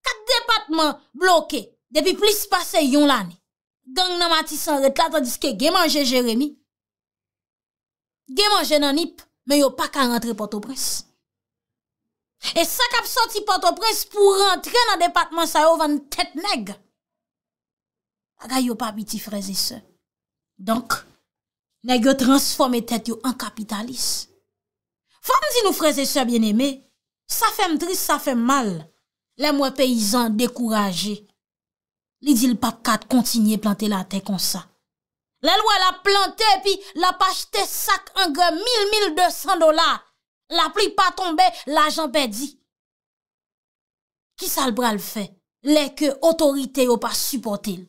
Kat depatman bloke, depi plis pase yon la ni. Gang nan mati san ret la tan diske gen manje Jeremie. Gen manje nan nip, men yo pa ka rentre Port-au-Prince. E sa kap soti Port-au-Prince pou rentre nan departement sa yo van tet neg. Aga yo pa biti freze se. Donk, neg yo transforme tet yo an kapitalis. Fondi nou freze se bieneme, sa fem dris, sa fem mal. Lèm wè peyzan, dekouraje. Li di l pap kat kontinye plante la te kon sa. Le lwa la plante pi la pa chete sak an gwa 1000-1200 dolar. La pli pa tombe, la jan pe di. Ki sal bra l fe? Le ke otorite yo pa supporte l.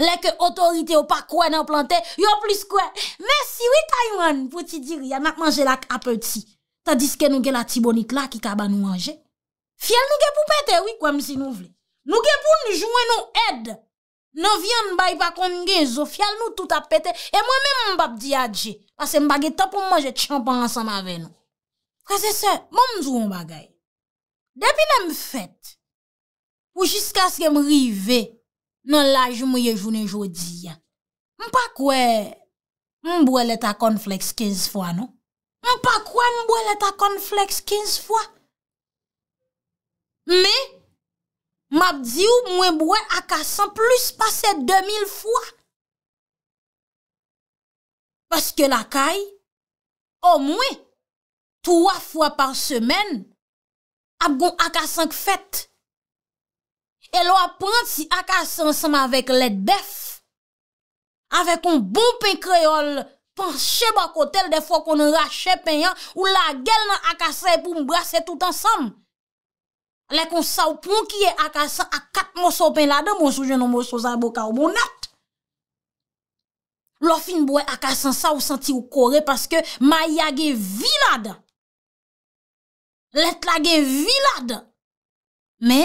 Le ke otorite yo pa kwen en plante, yo plis kwen. Mè si wè tayman pou ti diri, ya nak manje lak apè ti. Ta diske nou gen la tibonik la ki kaba nou manje. Fiyel nou gen pou pète wè kwa msi nou vle. Nou gen pou nou jouen nou ed, nou vyan nou bay pa kon gen zo fyal, nou tout apete, e mwen men mbap di adje, pase mbaget ta pou mwen jè tchampan ansan ma ven nou. Kwa se se, mwen mzou mbagay. Depi nem fèt, ou jiska se gem rive, nan laj mwen yo jounen jodi ya, mwen pa kwe, mwen bwe leta kon fleks 15 fwa nou. Mwen pa kwe mwen bwe leta kon fleks 15 fwa. Me, M ap di ou mwen mwen akasan plus pase 2000 fwa. Paske lakay, o mwen, 3 fwa par semen, ap gon akasan k fèt. E lo ap prant si akasan ansanm avek led def, avek on bon pen kreol, panche bakotel defo kon rache pen yan, ou la gel nan akasan pou mbrase tout ansanm. Lè kon sa ou pon kiye akasan akat monsou pen lade, monsou jenon monsou zaboka ou mounat. Lofin boue akasan sa ou santi ou kore paske maya ge vi lade. Lè tla ge vi lade. Mè,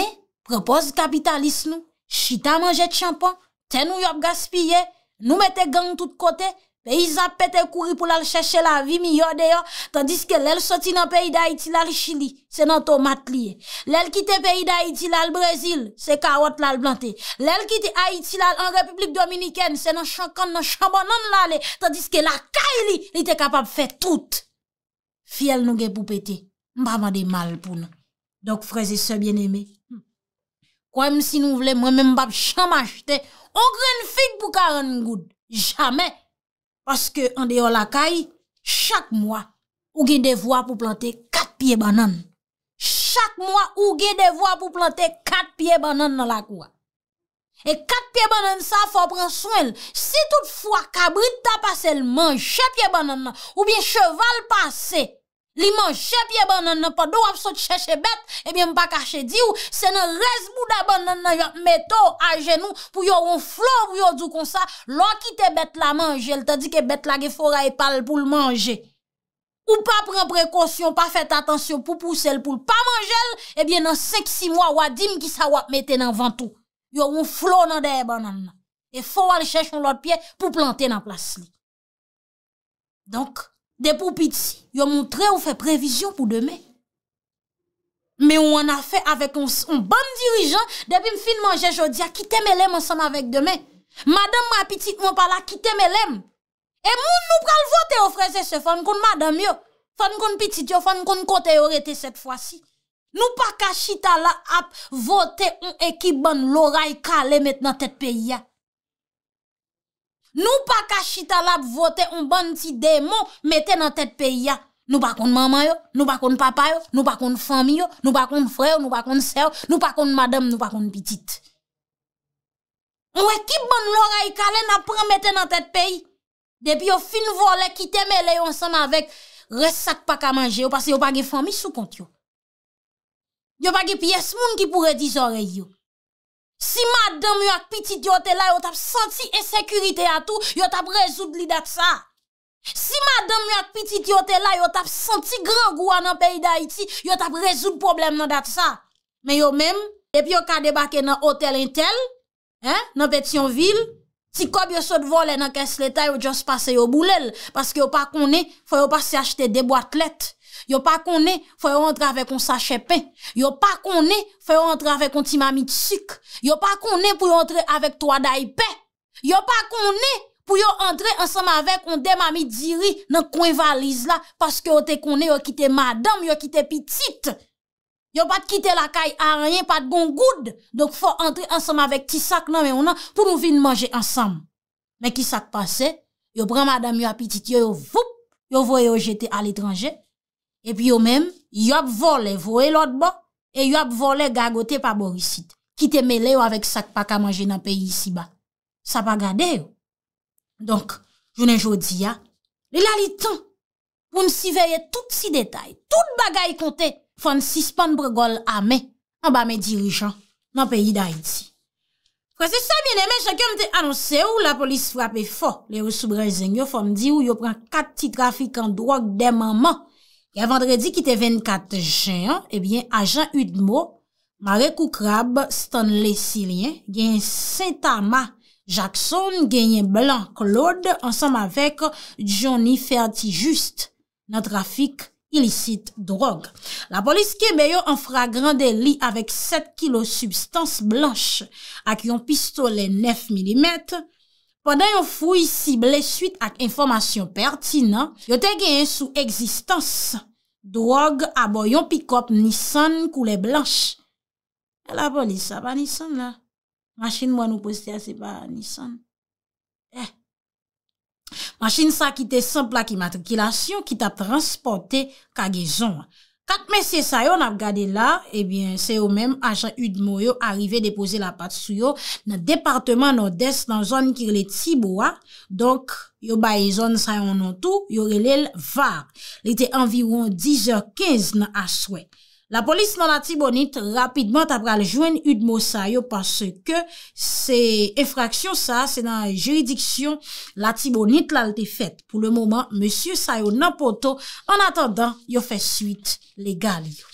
prepos kapitalist nou, chita manje tchampan, ten nou yop gaspye, nou mette gang tout kote, pe yisa pete kouri pou lal chèche la vi mi yode yo, tandis ke lèl soti nan peyi d'Aiti lal Chili, se nan tomat liye. Lèl kite peyi d'Aiti lal Brésil, se kawot lal blante. Lèl kite Aiti lal an Republik Dominikène, se nan chankan nan chambon nan lale, tandis ke lakay li, li te kapab fè tout. Fiel nou gen pou pete, mba mwa de mal pou nou. Dok freze se bien eme. Kwa m si nou vle, mwen m bap chanm achte, on kren fig pou karen goud. Jamè. Paske an deyo lakay, chak mwa ou ge devwa pou plante kat piye banan nan lakwa. E kat piye banan sa fò pren swen, si tout fwa kabrita pa selman chak piye banan nan ou bien cheval pa se. Li manje piye ban nan nan pa do ap sot chèche bet, ebyen mpa kache di ou, se nan rez bouda ban nan nan yon meto a jenou, pou yon ron flo vyo djou konsa, lò ki te bet la manjel, ta di ke bet la gefora e pal pou l manjel. Ou pa pren prekosyon, pa fèt atensyon pou pousse l pou l pa manjel, ebyen nan sek si mwa wadim ki sa wap meten nan vantou. Yon ron flo nan deye ban nan nan. E fò wale chèche yon lot piye pou plante nan plas li. Donk, De pou piti, yo moun tre ou fe prevision pou demen. Me ou an a fe avek un ban dirijan, debi m fin manje jodi a kiteme lem ansan avek demen. Madame m apiti moun pala kiteme lem. E moun nou pral vote ofreze se fan kon madame yo. Fan kon piti yo, fan kon kote yo rete set fwa si. Nou pa kachita la ap vote un ekip ban loray kale met nan tet pe ya. Nou pa ka chitalap vote un bon ti demon mette nan tet peyi ya. Nou pa kon maman yo, nou pa kon papa yo, nou pa kon fami yo, nou pa kon freyo, nou pa kon seyo, nou pa kon madame, nou pa kon pitit. Mwen ki bon lora yi kalen apren mette nan tet peyi. Depi yo fin vole ki temele yo ansan avek resak pa ka manje yo, pasi yo pa ge fami sou kont yo. Yo pa ge piye smoun ki poure dizore yo. Si madam yon ak pitit yote la, yon tap senti esekurite atou, yon tap rezoud li dat sa. Si madam yon ak pitit yote la, yon tap senti gran gwa nan peyi da iti, yon tap rezoud problem nan dat sa. Men yon men, ep yon ka debake nan hotel intel, nan pet yon vil, ti kob yon sot vole nan kes leta yon jons pase yon boulel, paske yon pa kone, foy yon pa se achete de boatlete. Yo pa konè, fò yon entre avèk yon sachèpè. Yo pa konè, fò yon entre avèk yon timami tsük. Yo pa konè, pou yon entre avèk toadaypè. Yo pa konè, pou yon entre ansèm avèk yon demamidziri nan kwen valiz la. Paske yon te konè, yon kite madam, yon kite pitit. Yo pa kite lakay a rien, pa te gongoud. Donk fò yon entre ansèm avèk kisak nan men ou nan pou yon vin manje ansam. Men kisak pase, yon pren madam yon apitit, yon yon voup, yon voyo jete al etranje. E pi yo menm, yop vole voe lot bo, e yop vole gagote pa borisit. Ki te mele yo avek sakpa ka manje nan peyi isi ba. Sa pa gade yo. Donk, jounen jodi ya, li la li tan pou nsi veye tout si detay, tout bagay konte, fon si span bregol ame, an ba me dirijan nan peyi da iti. Kwa se sa bine men, chakyon te anonse ou la polis frape fo, le ou soubrezen yo fon di ou yo pren kat ti trafik an drog demanman Gen vendredi ki te 24 jen, ebyen ajan Udmo, Marekou Krab, Stanley Silien, gen Saint-Ama Jackson, gen gen Blanc Claude, ansam avek Johnny Ferti Just, nan trafik ilisit drog. La polis kebeyo an fra gran deli avek 7 kilos substans blanche ak yon pistole 9 mm, Pendan yon fouy sible suite ak informasyon pertine, yote gen sou egzistans. Drog aboyon pikop Nissan koule blanche. La boli sa pa Nissan la. Machin mwen nou poste ase pa Nissan. Machin sa ki te sanpla ki matrikilasyon ki ta transporte kagezon la. Katme se sayon ap gade la, ebyen se yo menm ajan udmoyo arive depoze la pat sou yo nan departement nan des nan zon kir le tibouwa. Donk yo baye zon sayon nan tou, yo relel var. Le te anviroun 10.15 nan aswek. La polis nan la tibonit rapidman tabral jwen yudmo sa yo Pase ke se efraksyon sa se nan juridiksyon La tibonit lal te fet Pou le mouman, monsye sa yo nan poto An atandan, yo fe suite legal yo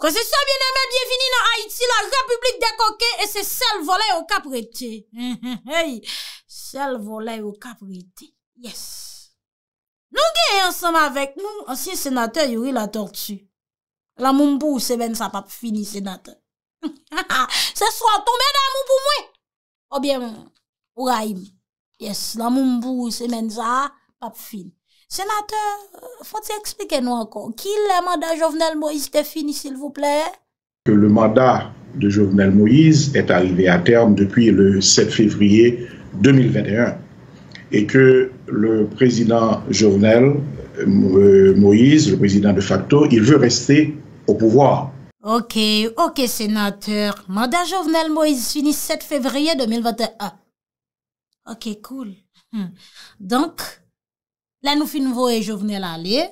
Kwa se sa, bieneme, bienveni nan Haiti La republik de koke e se sel volei o kap rete Sel volei o kap rete, yes Nou genye ansam avek nou, ansin senatè yori la tortue La mou mbou semen sa pap fini, senate. Se so a tombe la mou mbou mwen. Obyen, ou raym. Yes, la mou mbou semen sa pap fini. Senate, fote se eksplike nou anko. Ki le mandat Jovenel Moïse te fini, sil vou ple? Ke le mandat de Jovenel Moïse et alive a terme depi le 7 fevriye 2021. E ke le prezident Jovenel euh, Moïse, le prezident de facto, il ve reste Ok, ok senateur, mandat Jovenel Moïse finis 7 fevrier 2021. Ok, cool. Hmm. Donk, la nou fi nouvo e Jovenel Ali,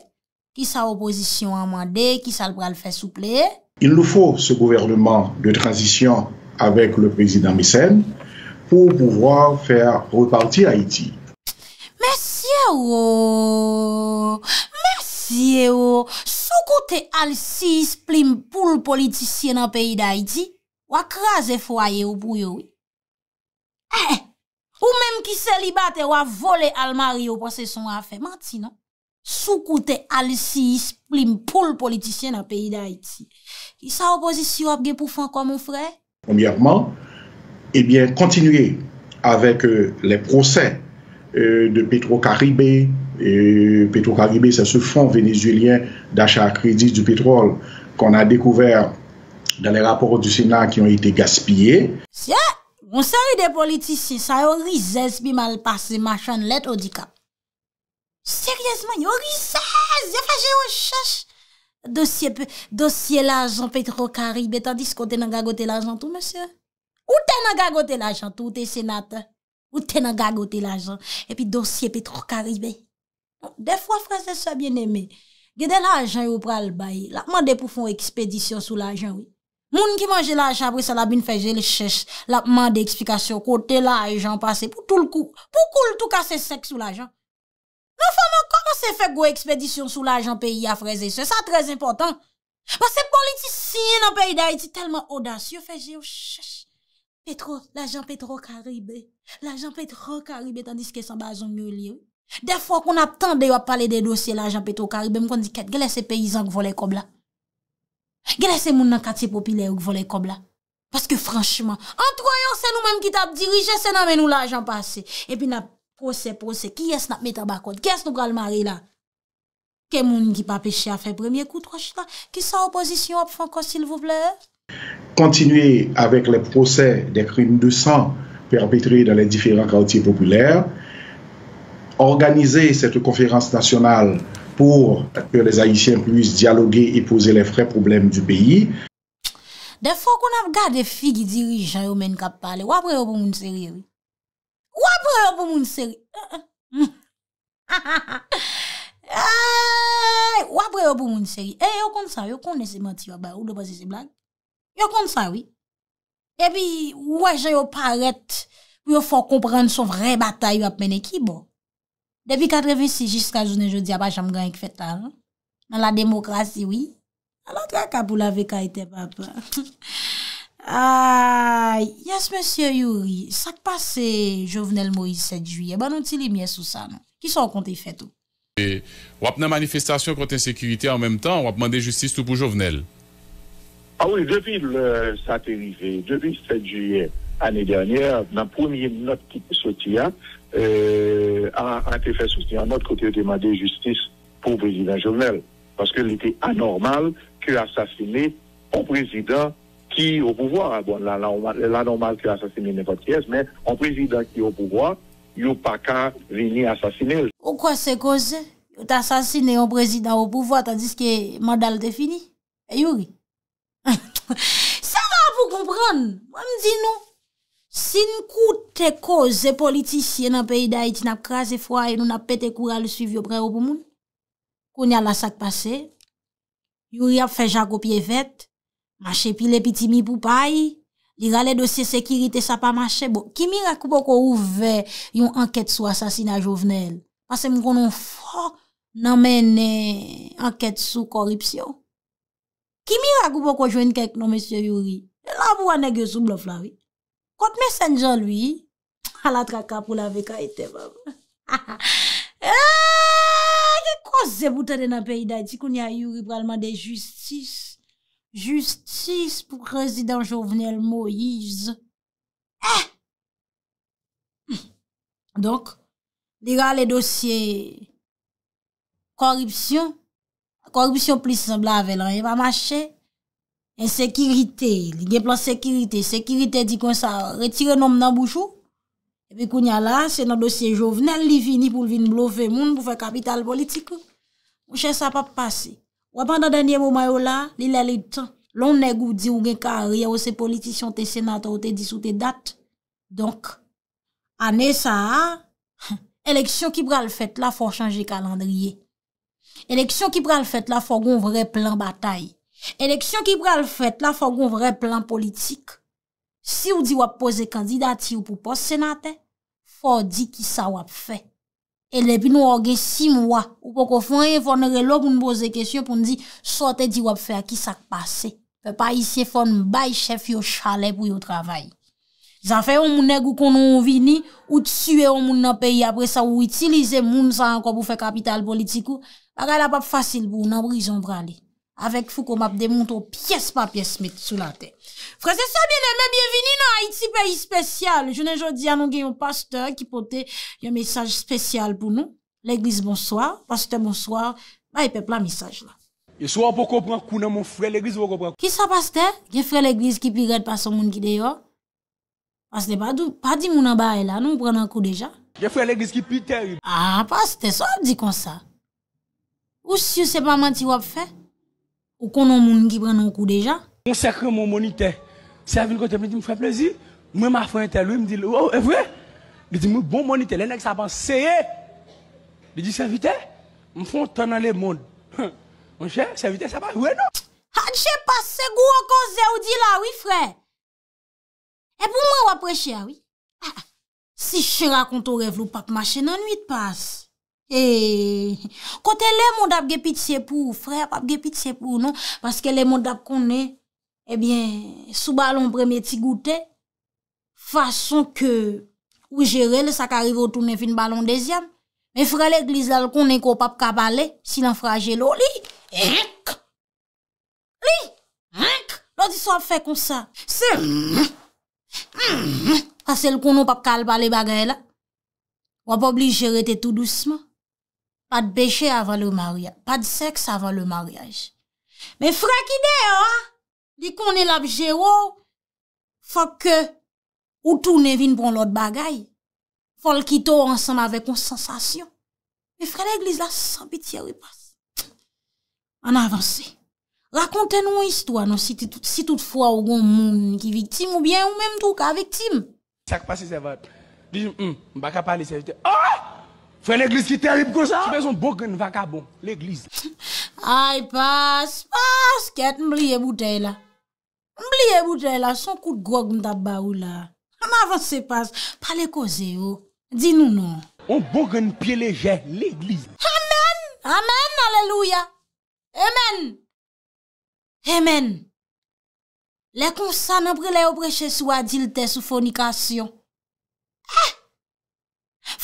ki sa oposisyon a mande, ki sa l pral fe soupleye. Il nou fo se gouvernement de transition avek le prezident Misen pou pouvoa fer reparti Haiti. Mersi e ou, mersi e ou. Soukoute al si isplim pou l politisyen nan peyi da iti, wak raze fwaye ou pou yoi. Eh, eh, ou menm ki selibate wak vole al marye ou posesyon wak fe. Mati, non? Soukoute al si isplim pou l politisyen nan peyi da iti. Ki sa waposi si wap ge pou fwa kwa, moun frey? Ponyermant, ebyen eh kontinuye avèk euh, le prosè euh, de Petro Karibè, E Petro Karibè, sa se fond venezuelien d'achat kredis du petrol kon a dekouver dan le rapor du Senat ki yon ite gaspye. Siè, yon sè yon de politisi sa yon rizez bi malpase machan let odika. Seryezman, yon rizez yon faje yon chèche dosye lajan Petro Karibè tan disko te nan gagote lajan tout monsè. Ote nan gagote lajan tout te Senat. Ote nan gagote lajan. E pi dosye Petro Karibè. De fwa freze se byen eme, gede la ajan yo pral baye, la pman de pou fon ekspedisyon sou la ajan we. Moun ki manje la ajan apre sa la bin feje le chesh, la pman de ekspikasyon kote la ajan pase pou tout l kou. Pou koul tout kase seks sou la ajan. Non fwa man koman se fe gwe ekspedisyon sou la ajan peyi a freze se, sa trez impotant. Pase pou kon li ti siye nan peyi da, ti telman odasyo feje yo chesh. Petro, la ajan petro karibe, la ajan petro karibe tandis ke san bazon myo li yo. De fwa kon ap tan de wap pale de dosye la ajan peto karib, mwen kon di ket, gwen se peyizan wak vole kob la? Gwen se moun nan kati popile wak vole kob la? Paske franchman, an troyan se nou menm ki tap dirije se nan menm ou la ajan pase. Epi nan proses, proses, ki es nan metan bakot? Ki es nou kalmare la? Ke moun ki pa peche a fe premier kout wach la? Ki sa oposisyon ap fankosil vou vle? Kontinuye avek le proses de krim de san perpetriye dan le diferan kati popile wak, Organize sete konferans nasyonal pou akpe les Haitien plus diyalogue et pose le fre problem du beyi. Eh, de fò kon ap gade fi ki dirijan yon men kap pale, wapre yon pou moun seri? Wapre yon pou moun seri? Wapre yon pou moun seri? E yon kon sa, yon kon ne se mati wap, ou do pa se se blag? Yon kon sa, wii. E bi, wè jè yon paret wè yon fò komprende sou vre batay wap men ekibon. Debi kadreve si jiska jounen jodi, apa ah janm gen ek fetan. Nan la demokrasi, oui. Alot la kabou la ve ka ite pap. Yas, monsier Youri, sak pase Jovenel Moïse 7 juye? Banon ti li miye sou sa, non? Ki son konti fetou? Wap nan manifestasyon konti sekurite an menm tan, wap mande justice tout pou Jovenel? A ah oui, debi sa terive, debi 7 juye, Anè dèrnyè, nan prèmye not ki te soti euh, bon, a, a te fè soti anot kote yo temade justice pou prezident jounel. Paske li te anormal ki asasine ou prezident ki ou pouvoar. La anormal ki asasine ne pati es, men ou prezident ki ou pouvoar, yo pa ka vini asasine. Ou kwa se koze, yo ta asasine ou prezident ou pouvoar, ta diz ki mandal te fini? E yuri? Sa nan pou kompran, mwen mdi nou. Sin koute ko ze politisye nan peyi da iti na krasi fwa e nou na pete kura le suivi yo preyo pou moun. Koun ya la sak pase. Youri ap feja kopye vet. Mache pil epiti mi pou payi. Lira le dosye sekirite sa pa mache bo. Kimi rakupo ko ouve yon anket sou asasina jovenel? Pase mkounon fok nan mene anket sou koripsyon. Kimi rakupo ko jwen kek nou monsye Youri? E la pou anegyo sou blof la ri. Kote mesenjan lwi, ala traka pou la veka ete. Kè kos zè boutan den apè idadi koun ya yuri pralman de justis. Justis pou prezident Jovenel Moïse. Eh! Hmm. Donk, liga le dosye koripsyon. Koripsyon plis se blave lan, yon e va mache. En sekirite, li gen plan sekirite, sekirite di kon sa, retire nom nan bouchou. Ebe koun ya la, se nan dosye jovenel, li vini pou vin blove moun pou fe kapital politikou. Mou chè sa pap pase. Wapanda denye mou mayola, li lalit, loun negou di ou gen kari, ya ou se politisyon te senato ou te disout te dat. Donk, ane sa, eleksyon ki pral fèt la fò chanje kalandriye. Eleksyon ki pral fèt la fò gon vre plen batayi. Eleksyon ki pral fèt la fò goun vre plan politik. Si ou di wap pose kandidati ou pou pose senate, fò di ki sa wap fè. E le bi nou orge si mwa ou pou kofonye fò nè relo pou nou pose kesyon pou nou di sote di wap fè a ki sa k'pase. Pe pa isye fò nè bay chef yo chale pou yo travay. Zan fè ou mounè gou konon vini ou tsuè ou moun nan peyi apre sa ou itilize moun sa anko pou fè kapital politikou. Paral apap fasil pou ou nan brison praline. Avek fou kon map de moun tou piyes pa piyes met sou la te. Freze sa bine, me bie vini nou Haiti peyi spesyal. Jounen jodi anon gen yon pasteur ki pote yon mesaj spesyal pou nou. L'eglise bonsoir, pasteur bonsoir, may pepla mesaj la. Yon so apokopran kou nan moun frel, l'eglise wakopran kou. Ki sa pasteur, gen frel l'eglise ki pi red pa son moun ki deyo? Pasteur, pa di moun anba e la, nou moun pran anko deja? Gen frel l'eglise ki pi terib. A, ah, pasteur, so ap di kon sa? O si ou se pa man ti wap fey? Ou konon moun ki pre nan kou deja? Mwen se kre moun monite, servite kote mwen di mwen fwe plezi, mwen ma fwe ente lou, mwen di lou, ou e vwe? Di di mwen bon monite, lè nek sa pan seye, di di servite, mwen fwe ton nan le moun. Mwen che, servite sa pan, ou e nou? Hadje pas se gwo koze ou di la, wifre? E pou mwen wapreche a, wifre? Si che rakonto rev lou pap mache nan wite pas. E, kote le moun dab gepit sepou, fre apap gepit sepou, non? Paske le moun dab konen, ebyen, eh sou balon premet ti goute, fason ke ou jere le sakarive ou toune fin balon dezyan. Men fre le glizal konen ko apap kabale, si nan frajelo, li! Rink! Li! Rink! Lodi sa ap fe konsa, se! Kase l konon apabale bagre la, wap oblige jere te tou douceman. pa de bèche avan le mariage, pa de sèks avan le mariage. Mè frèk ide, di kon el ap jè wò, fòk ou tou ne vin pon lòt bagay, fòk l'kito ansanm avèk wèk wèk sensasyon. Mè frèk l'Eglise la, san pitiè wè pas. An avansè, rakontè nou yistou anon, si tout fwa ou goun moun ki viktim, ou bien ou mèm tou ka viktim. Sèk pasi sè vòt, di jèm, mbaka pali sè vitiè, aaaah! Fè yon eglise ki terib ko sa? Ti bez yon bogan vakabon, l'eglise. Ay, pas, pas, kèt, mbliye boutey la. Mbliye boutey la, son kout grog mta ba ou la. M avan se pas, pale koze yo. Di nou nou. Yon bogan pie leje, l'eglise. Amen, amen, aleluya. Amen. Amen. Le konsan apre le opreche sou adilte sou fonikasyon.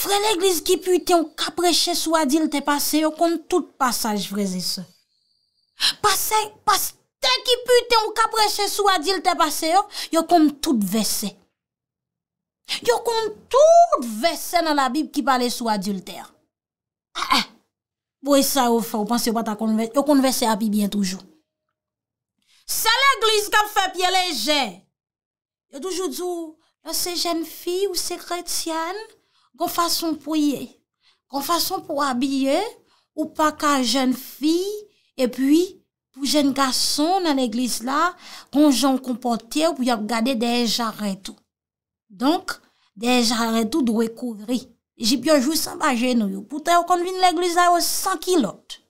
Frè l'eglise ki pute ou kapreche sou adilte pase yo kon tout passage freze se. Pase, pase, te ki pute ou kapreche sou adilte pase yo, yo kon tout vese. Yo kon tout vese nan la bib ki pale sou adulter. Bo e sa ou panse yo pata kon vese, yo kon vese api bien toujou. Se l'eglise kap fe pie leje, yo toujou dzou, yo se jen fi ou se kretyan, kon fason pou ye, kon fason pou abiye, ou pa ka jen fi, e pi, pou jen gason nan eglise la, kon jen kompote, ou pou yon gade deja reto. Donk, deja reto dwe kouvri. Jib yojou sa bajen nou yo, pou te yo kon vin l'eglise la, yo san kilot.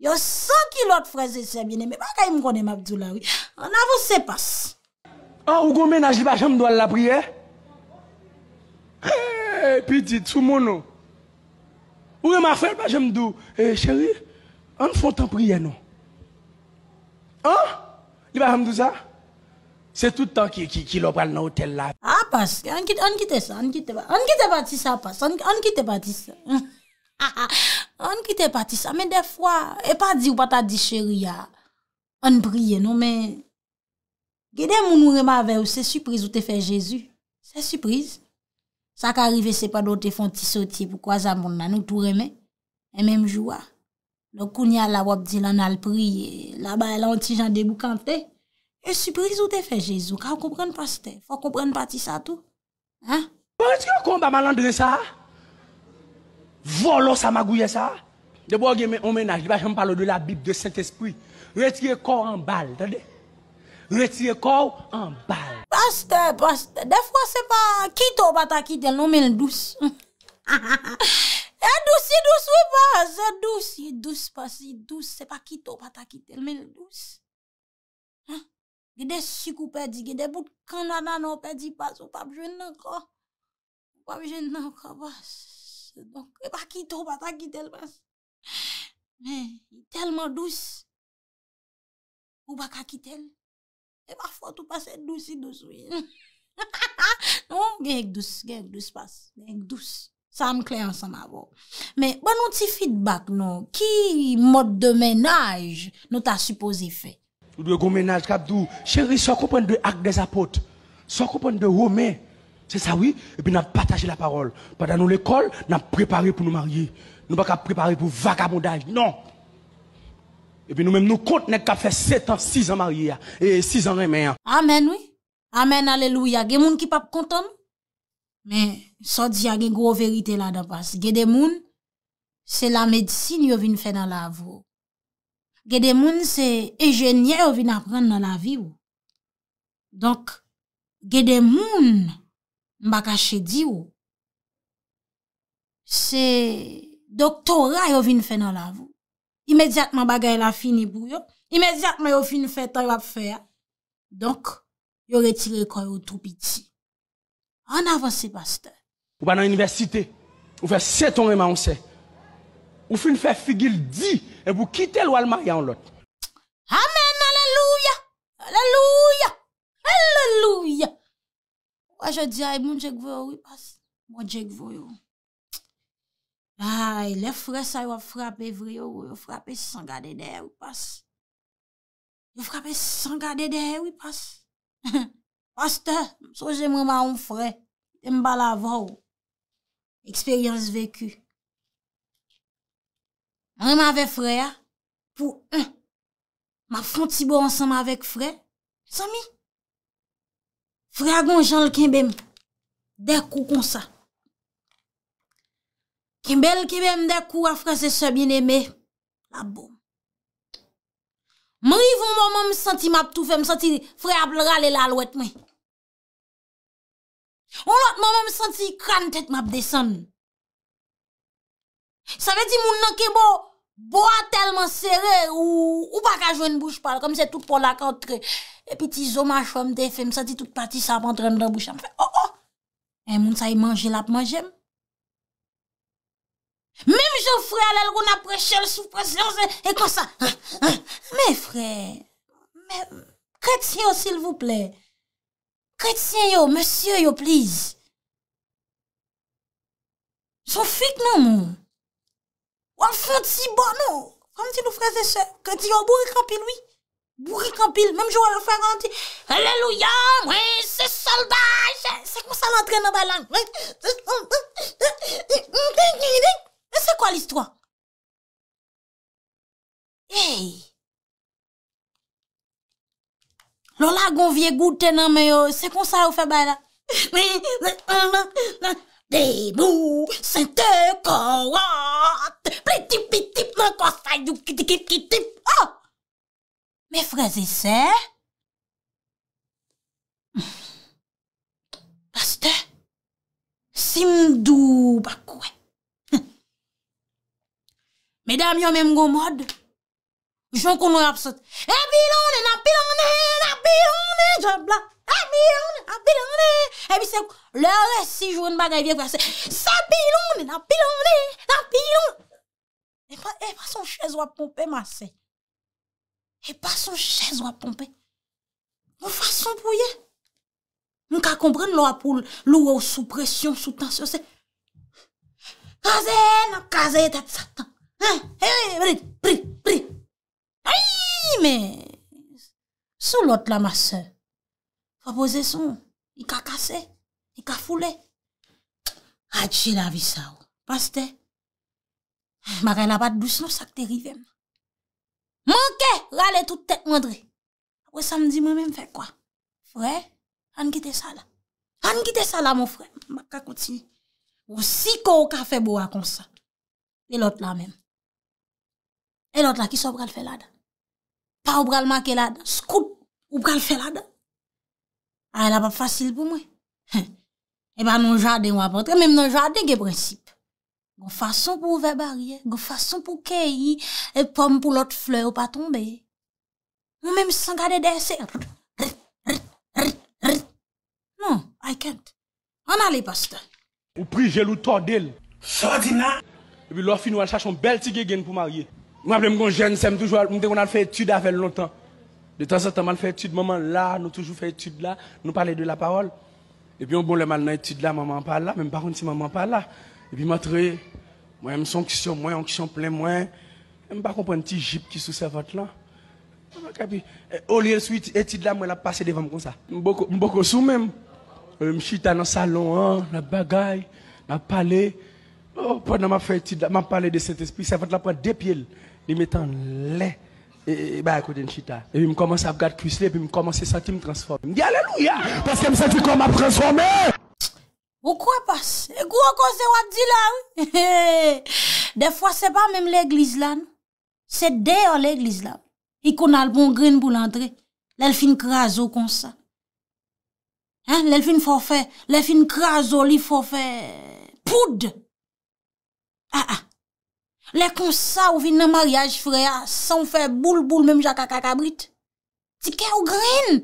Yo san kilot freze se bine, me pa ka yon kone mabdou la, an avon se pas. An ou gomen aji pa jen mdou al la priye? He! Eh, piti, sou moun nou. Ou re ma fèl pa jèm dou. Eh, chèri, an fò tan priyè nou. An? Li pa jèm dou zan? Se toutan ki lo pral nan hotel la. A pas. An kite sa. An kite pa ti sa. An kite pa ti sa. An kite pa ti sa. A men de fwa. E pa di ou pa ta di chèri ya. An priyè nou. Men. Gede moun ou re ma fèl. Se sürpriz ou te fè Jésus. Se sürpriz. Sa ka rive se pa do te fon ti soti pou kwa zamoun nan nou tou reme. En menm jouwa. No kounya la wap di lan al priye. La ba la onti jan debou kante. E suprizo te fe Jezou. Ka ou kompren pas te. Fwa kompren pas ti sa tou. Ha? Ou eti yo kon ba malandre sa? Volo sa magouye sa? Debo a gen men omenaj. Di ba jen me palo de la bib de sent espri. Ou eti yo kor an bal. Tande? Ou eti yo kor an bal. De fwa se pa Kito batakitel nou men l dous E dousi dous wè pas E dousi dous pas E dous se pa kito batakitel Men l dous Gede sik ou pedi Gede bout kanda nan ou pedi pas Ou pap jwen nan ka Ou pap jwen nan ka E pa kito batakitel Men Telman dous Ou bakakitel Et parfois, tout passe douce, douce, oui. Hmm. non, gen douce, gen douce passe, gen douce. Ça me clair ensemble avant. Mais bon, un petit feedback, non. Qui mode de ménage nous t'as supposé faire? Vous devez ménage, Kabdou. Chérie, soit comprendre de actes des apôtres. soit comprendre de Romain. C'est ça, oui. Et puis, nous avons partagé la parole. Pendant nous l'école, nous avons préparé pour nous marier. Nous n'avons pas préparé pour vagabondage. Non! Et puis nous-mêmes, nous comptons qu'à fait 7 ans, 6 ans mariés hein, et 6 ans remèdes. Hein. Amen, oui. Amen, alléluia. Il y a des gens qui ne sont pas contents. Mais, ça dit, il y a une grosse vérité là Il y a des gens, c'est la médecine qui vient faire dans la vie. Il y a des gens, c'est ingénieur qui vient apprendre dans la vie. Oh. Donc, il y a des gens, je ne dire, c'est doctorat qui vient faire dans la vie. Oh. imediatman bagay la fini bou yop, imediatman yo fin fè tol wap fè ya, donk yo retire kor yo tou piti, an avan sepaste. Ou banan universite, ou fè seton remanse, ou fin fè figil di, e pou kite lwa lma yon lot. Amen, aleluya, aleluya, aleluya. Waj yo di a, mwen djek vwe yo, mwen djek vwe yo. Ay, le fre sa yo frape vriyo, yo frape sangade de hewi pas. Yo frape sangade de hewi pas. Pastè, mso jè mè mè an fre, jè mè balavò, eksperyans vèkü. Mè mè ave fre, pou an, mè fonti bo ansan mè avek fre, sami. Fre agon jan lken bèm, dekou konsa. Kimbel kebe mde kou a franse se bin eme, la bom. Mw rivou mw mw mw senti mw ap toufe, mw senti fwe ap lra le la lwet mwen. Mw not mw mw mw senti kran tet mw ap desen. Sa ve di mw nanke bo, bo a telman sere ou pa ka jwen bouj pal, kom se tout pon la kantre. E pi ti zomaj fwem de, fwe mw senti tout pati saban trendan bouj. An fwe, oh oh, e mw sa y manje lap manjem. Mèm jò frè alèl roun apre chèl, sou presyon zè, e kon sa. Mè frè, mèm, kredsyen yo s'il vous plè. Kredsyen yo, mèsyen yo, pliz. Son fik nou moun. Ou an fout si bon nou. Krem ti nou frè zè se. Kredsyen yo, bourri kampil, oui. Bourri kampil, mèm jò alèl frè an ti. Allelouyan, mwen, se soldaj. Se kon sa l'antren nan ba lan. Mwen, se soldaj. E se kwa l'istwa? Ey! Lola gon vie gouten nan me yo, se kon sa ou fe bay la? Deybou, sente, kawat, pritipitip, nan kwa sa yu kiti kiti kiti, oh! Me freze se? Aste, simdou bakwe. Mè dam yo mèm gwo mod. Joun kon nou ap sot. E pi lonè, na pi lonè, na pi lonè, joun blan. E pi lonè, na pi lonè. E bi se, lè re si joun bagay viek vwa se. Sa pi lonè, na pi lonè, na pi lonè. E pa son chèz wap pompe ma se. E pa son chèz wap pompe. Moun fwa son pou ye. Moun ka kompren nou ap pou lou wou sou presyon, sou tensyon se. Kaze non, nan kaze etat satan. He, he, he, pri, pri, pri. Ay, men. Sou lot la ma se. Fapose son. I ka kase. I ka fule. Adje la vi sa ou. Oh. Paste. Mare na bat douche nou sak te rivem. Mankè. Rale tout tek mandre. Apo sa mdi mwen men fè kwa. Fwè. An kite sa la. An kite sa la moun fwè. Maka kontini. Ou si kou ka fè bo akonsa. E lot la men. E lot la ki sou pral felade. Pa ou pral makelade. Skoud ou pral felade. Ah, eh a e la pa fasil pou mwen. E ba nou jade ou apotre. Mem nou jade ge prinsip. Gou fason pou ouve barye. Gou fason pou keyi. E pomme pou lot fleur pa tombe. Ou mem san gade deser. Non, I can't. An ale pastan. Ou prijel ou tordel. Sordina. E bi lor finou an chachon bel ti ge gen pou marye. Je me rappelle, jeune, c'est toujours, on a fait étude avec longtemps. De temps en temps, on fait étude, maman là, nous toujours fait étude là, nous parler de la parole. Et puis, on bon, le mal dans étude là, maman parle là, même par contre, si maman parle là. Et puis, m'entrer, moi, je suis question, moi, je son plein, moi, je ne comprends pas un petit jeep qui est sous servante là. Eh, au lieu suite, étude là, moi, a passé devant comme ça. Je beaucoup sous même. Euh, je suis dans le salon, hein, la bagaille, la palais. Oh, pendant ma fait étude, m'a parlé de Saint-Esprit, ça servante là prendre deux pieds. li metan lè, e, e bay akou den chita. E bi mi komanse ap gade kous lè, bi mi komanse santi mi transforme. Di aleluya, peske mi santi kon ma transforme. Ou kwa pas, e kou akon se wad di lan. De fwa se pa mèm lè glis lan, se de yo lè glis lan. I kon alpon gren pou landre, lè fin kraso kon sa. Lè fin forfe, lè fin kraso li forfe poud. Ha ah, ah. ha. Lè kon sa ou fin nan maryaj freya, san ou fe boul boul mèm jaka kakabrit. Ti kè ou grene.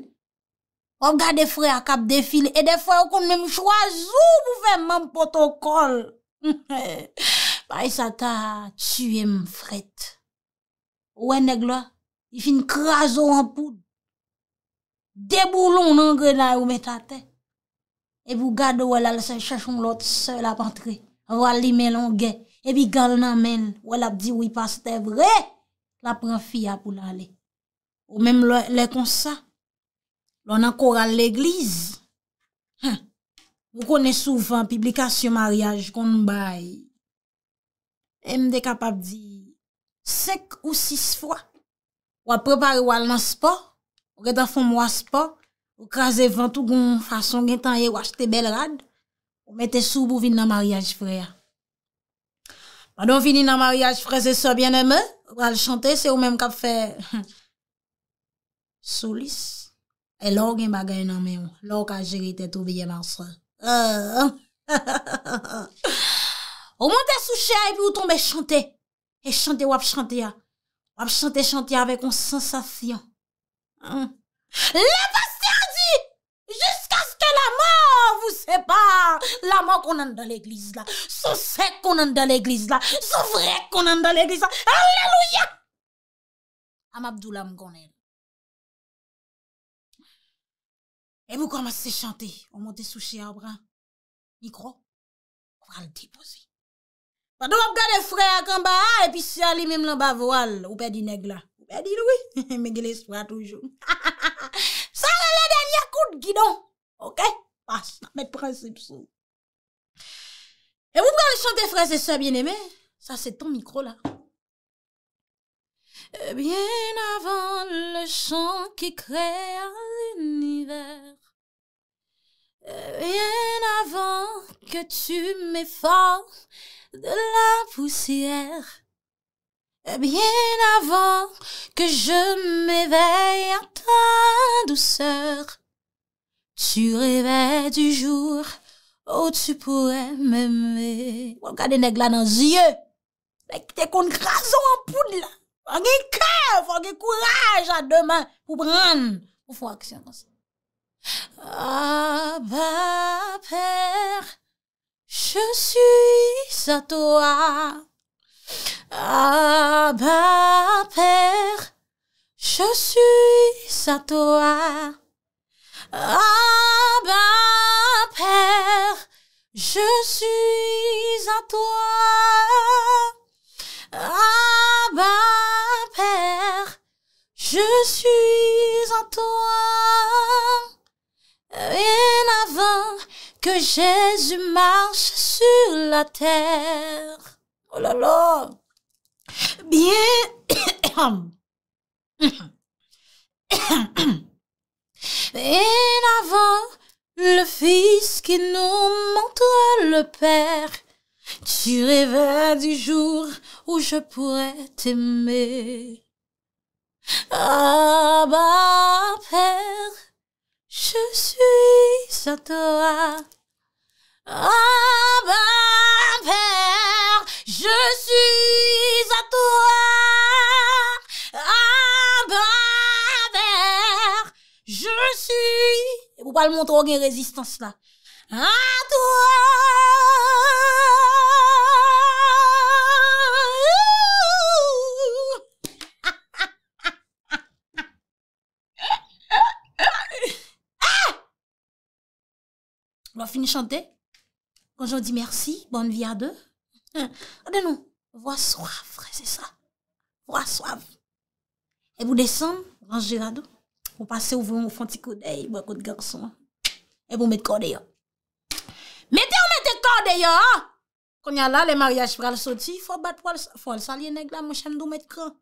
Ou gade freya kap defile, e defoy ou kon mèm chwazou pou fe mèm potokol. Ba e sata, tsuye m freyt. Ou e negloa, i fin kraso anpoud. De boul ou nan grena ou metate. E pou gade ou el al se chachou lout se la pantre. Ou al li melon gen. Ebi gal nan men, wè lap di wè pastè vre, la pran fia pou lalè. Ou mèm lè konsa, lò nan koral l'egliz. Wou konè souvan, publikasyon maryaj kon bay, m de kapap di, sek ou sis fwa, wè prepari wè lanspo, wè tan fwa mwa spo, wè krasè vantou goun fason gen tanye wè chte bel rad, wè metè soubou vin nan maryaj vre ya. Padon vini nan maryaj freze so bien eme, pral chante se ou menm kap fe solis. E lò gen bagay nan menm, lò ka jiri te toubile ah. nan so. Ou mante sou che a epi ou tombe chante, e chante wap chante ya, wap chante chante ya vek on sensasyon. Le pastya di! que la mort, vous sépare La mort qu'on a dans l'église là, Son qu'on qu'on a dans l'église là, vrai vrai qu'on dans dans l'église là. Alléluia. Am Abdoula Et vous commencez à chanté On monte sous chéabra. Micro? On va le déposer. Pardon, on gade regarder ak frères ba et ah, Et puis si elle même même bas voile Ou pe di neg Ou pe di oui. Mais toujours. l'espoir ça Ça l'a le denye guidon. OK? Ah, ça mes principe sous. Et vous prenez le des frères et sœurs bien-aimés. Ça, c'est ton micro, là. Eh bien avant le chant qui crée un univers eh bien avant que tu m'effaces de la poussière, eh bien avant que je m'éveille à ta douceur, Tu revè du jour ou tu pouè mèmè. Ou an gade neg la nan zye. Mèk te kon kraso an poud la. Fange kè, fange kouraj an deman pou brèn. Ou fwa aksyans. A ba pèr, chè sui sa toa. A ba pèr, chè sui sa toa. Abba Père, je suis à toi. Abba Père, je suis en toi. Bien avant que Jésus marche sur la terre. Oh là là. Bien. Et avant, le Fils qui nous montre le Père, tu rêvais du jour où je pourrais t'aimer. Ah, ah Père, je suis à toi. Ah, Père, je suis à toi. Ah, je suis. Et pour pas le montrer aucune résistance là. À toi. On va finir chanter. Quand je dis merci, bonne vie à deux. Hum. Regardez-nous. Voix soif, c'est ça. Voix soif. Et vous descendez, rangez la dos. pou pase ou vwen ou fwantikou dey, wèk ou t'garso, e pou mette kor dey yo. Mete ou mette kor dey yo, a, konya la, le maryaj pral soti, fwa bat wale salye negla, mwen chan do mette kran.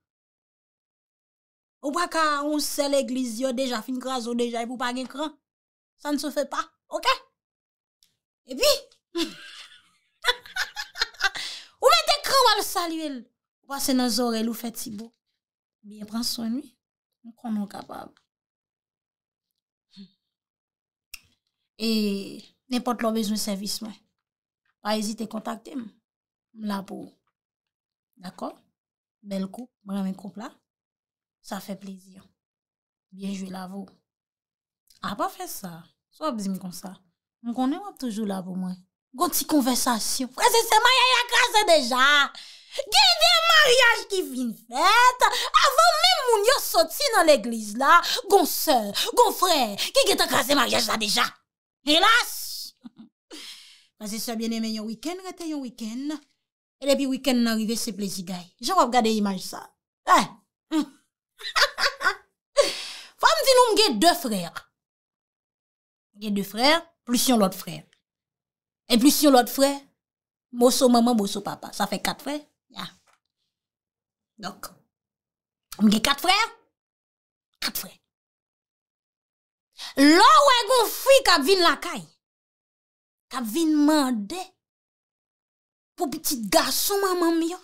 Ou waka, ou se l'egliz yo deja, fin grazo deja, e pou bagen kran, sa n se fe pa, okey? E pi, ou mette kran wale salye, wase nan zorel ou feti bo. Biye pran soni, mwen konon kapab. E, n'importe l'on bezoun servis mwen. Pa ezite kontakte mwen. Mwen la pou. D'akon? Bel kou, mwen la mwen koupla. Sa fe plezir. Bienjou la pou. A pa fe sa, so ap zimi kon sa. Mwen konen wap toujou la pou mwen. Gon ti konvesasyon, prese se ma yaya krasen deja. Gen de maryaj ki fin fete. Avan men moun yo soti nan l'egliz la. Gon se, gon fre, ki gen te krasen maryaj la deja. Helas! Pase sa biene men yon weekend, rete yon weekend. E depi weekend nanrive se plezi gay. Jok ap gade imaj sa. Hey! Eh! Fwa mwen te nou mwen gen de frey. Mwen gen de frey, plus yon lot frey. E plus yon lot frey, moun sou moun moun moun sou papa. Sa fe kat frey. Ya. Dok. Mwen gen kat frey. Kat frey. Lò wè yon fwi kap vin lakay. Kap vin mande. Po petit gaso mamam yon.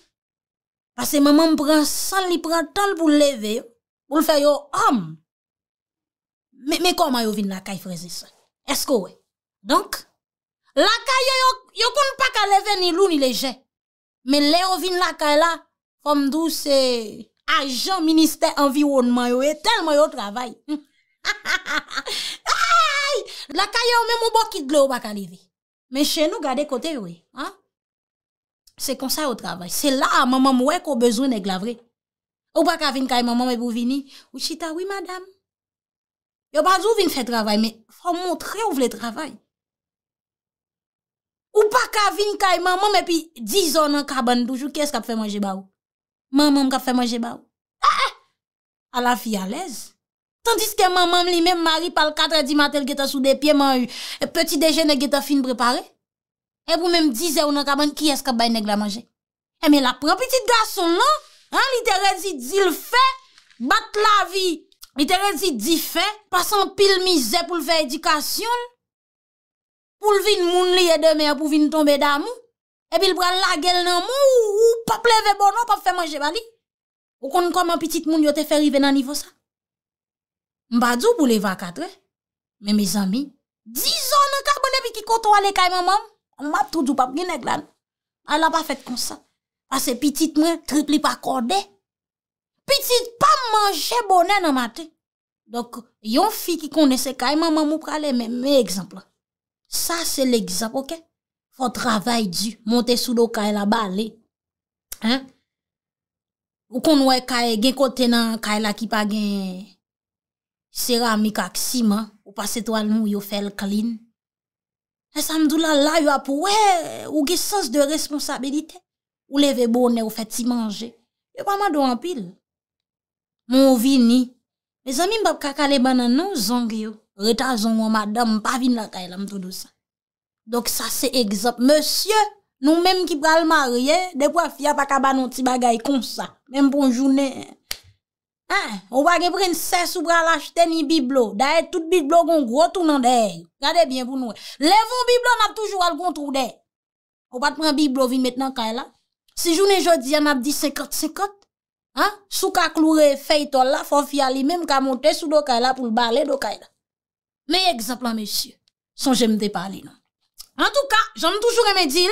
Pase mamam pran san, li pran tal pou leve yo. Pou l fè yo ham. Mè kon wè yo vin lakay frezi son. Esko wè. Donk, lakay yo yo koun pa ka leve ni lou ni lejen. Mè lè yo vin lakay la, fòmdou se ajan minister anviwounman e wè, tel mè yo travay. Hm. La kaye ou men mou bokit gle ou baka li vi Men chen nou gade kote ou e Se konsay ou travay Se la a mamam wek ou bezoun e glavre Ou baka vin kaye mamam e bou vini Ou chita oui madame Yo banjou vin fe travay Men fwa montre ou vle travay Ou baka vin kaye mamam E pi dizon an kabandoujou Kyes kap fe manje bav Mamam kap eh, fe eh! manje bav A la fi alez Tandis ke mamam li men mari pal katre di matel geta sou de pye man yu, e peti dejen e geta fin prepare, e pou men mdize ou nan kaban ki eska bay neg la manje. E men la pran, pitit gason nan, an li te rezi di l fe, bat la vi, li te rezi di fe, pasan pil mize pou l fe edikasyon, pou l vin moun li e deme a pou vin tombe da mou, e bil bran la gel nan mou, ou pop leve bono, non, pop fe manje bali. Ou kon kon man pitit moun yo te ferive nan nivo sa. Mba djou pou le vaka dre. Me me zami, di zon an ka bole bi ki koto ale kay mamam. Mba ptou djou pap gine glan. An la pa fet konsan. Ase pitit mwen, tripli pa korde. Pitit pa manje bonen an mate. Dok, yon fi ki kone se kay mamam ou kale, me ekzamp la. Sa se l'ekzamp, okey? Fon travay dju, monte sou do kay la bale. Hein? Ou kon wè kay gen kote nan kay la ki pa gen... Seramik ak siman, ou pas eto al nou yo fel klin. E samdou la la yo apowe, ou ge sens de responsabilite. Ou leve bonen ou fet ti manje. Yo pa ma do anpil. Mon vini, me zami mbap kakale banan nan zang yo. Retal zang wan madame, pa vin la kaye la mtou dosan. Dok sa se egzop. Monsye, nou menm ki pral marye, dekwa fya pa kaban nou ti bagay konsa. Menm pon jounen e. Ou ba gen pren se soubra la chten ni biblo. Da e tout biblo gongro tou nan den. Gade bien pou nou e. Le von biblo nap toujou al gontrou den. Ou bat pren biblo vi metnan kay la. Se jounen jodi an ap di sekot sekot. Sou ka kloure fey tol la, fò fia li menm ka monte sou do kay la pou l'bale do kay la. Me ekzapla mesye. Son jemde pali nan. En tou ka, jom toujou reme dil.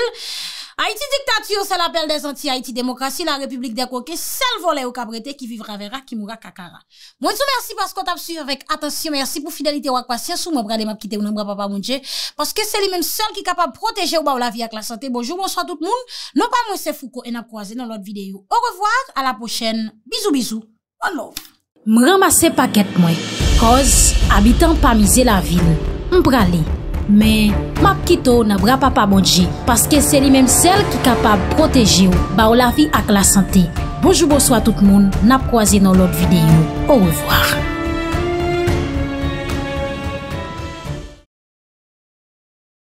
Haiti diktatiyon se l'apel des anti-Haiti demokrasi. La republik de Koke sel vole ou kabrete ki vivra vera ki moura kakara. Mwen sou mersi paskot ap suyve vek. Atensyon mersi pou fidelite wakwa. Siyasou mwen brade map kite ou nan mwen papapamonje. Paske se li men sol ki kapab proteje ou bav la vi ak la sante. Bonjour, monswa tout moun. Non pa mwen se fuko en ap kwaze nan lot videyo. Ou revoar, a la pochen. Bizou, bizou. On love. Mwen ramase paket mwen. Koz, abitan pa mize la vil. Mbrale. Men, map kito na bra pa pa bondji, paske se li menm sel ki kapab proteji ou, ba ou la fi ak la sante. Bojou bojou a tout moun, nap kwa zi nan lot videyo. Ou revoar.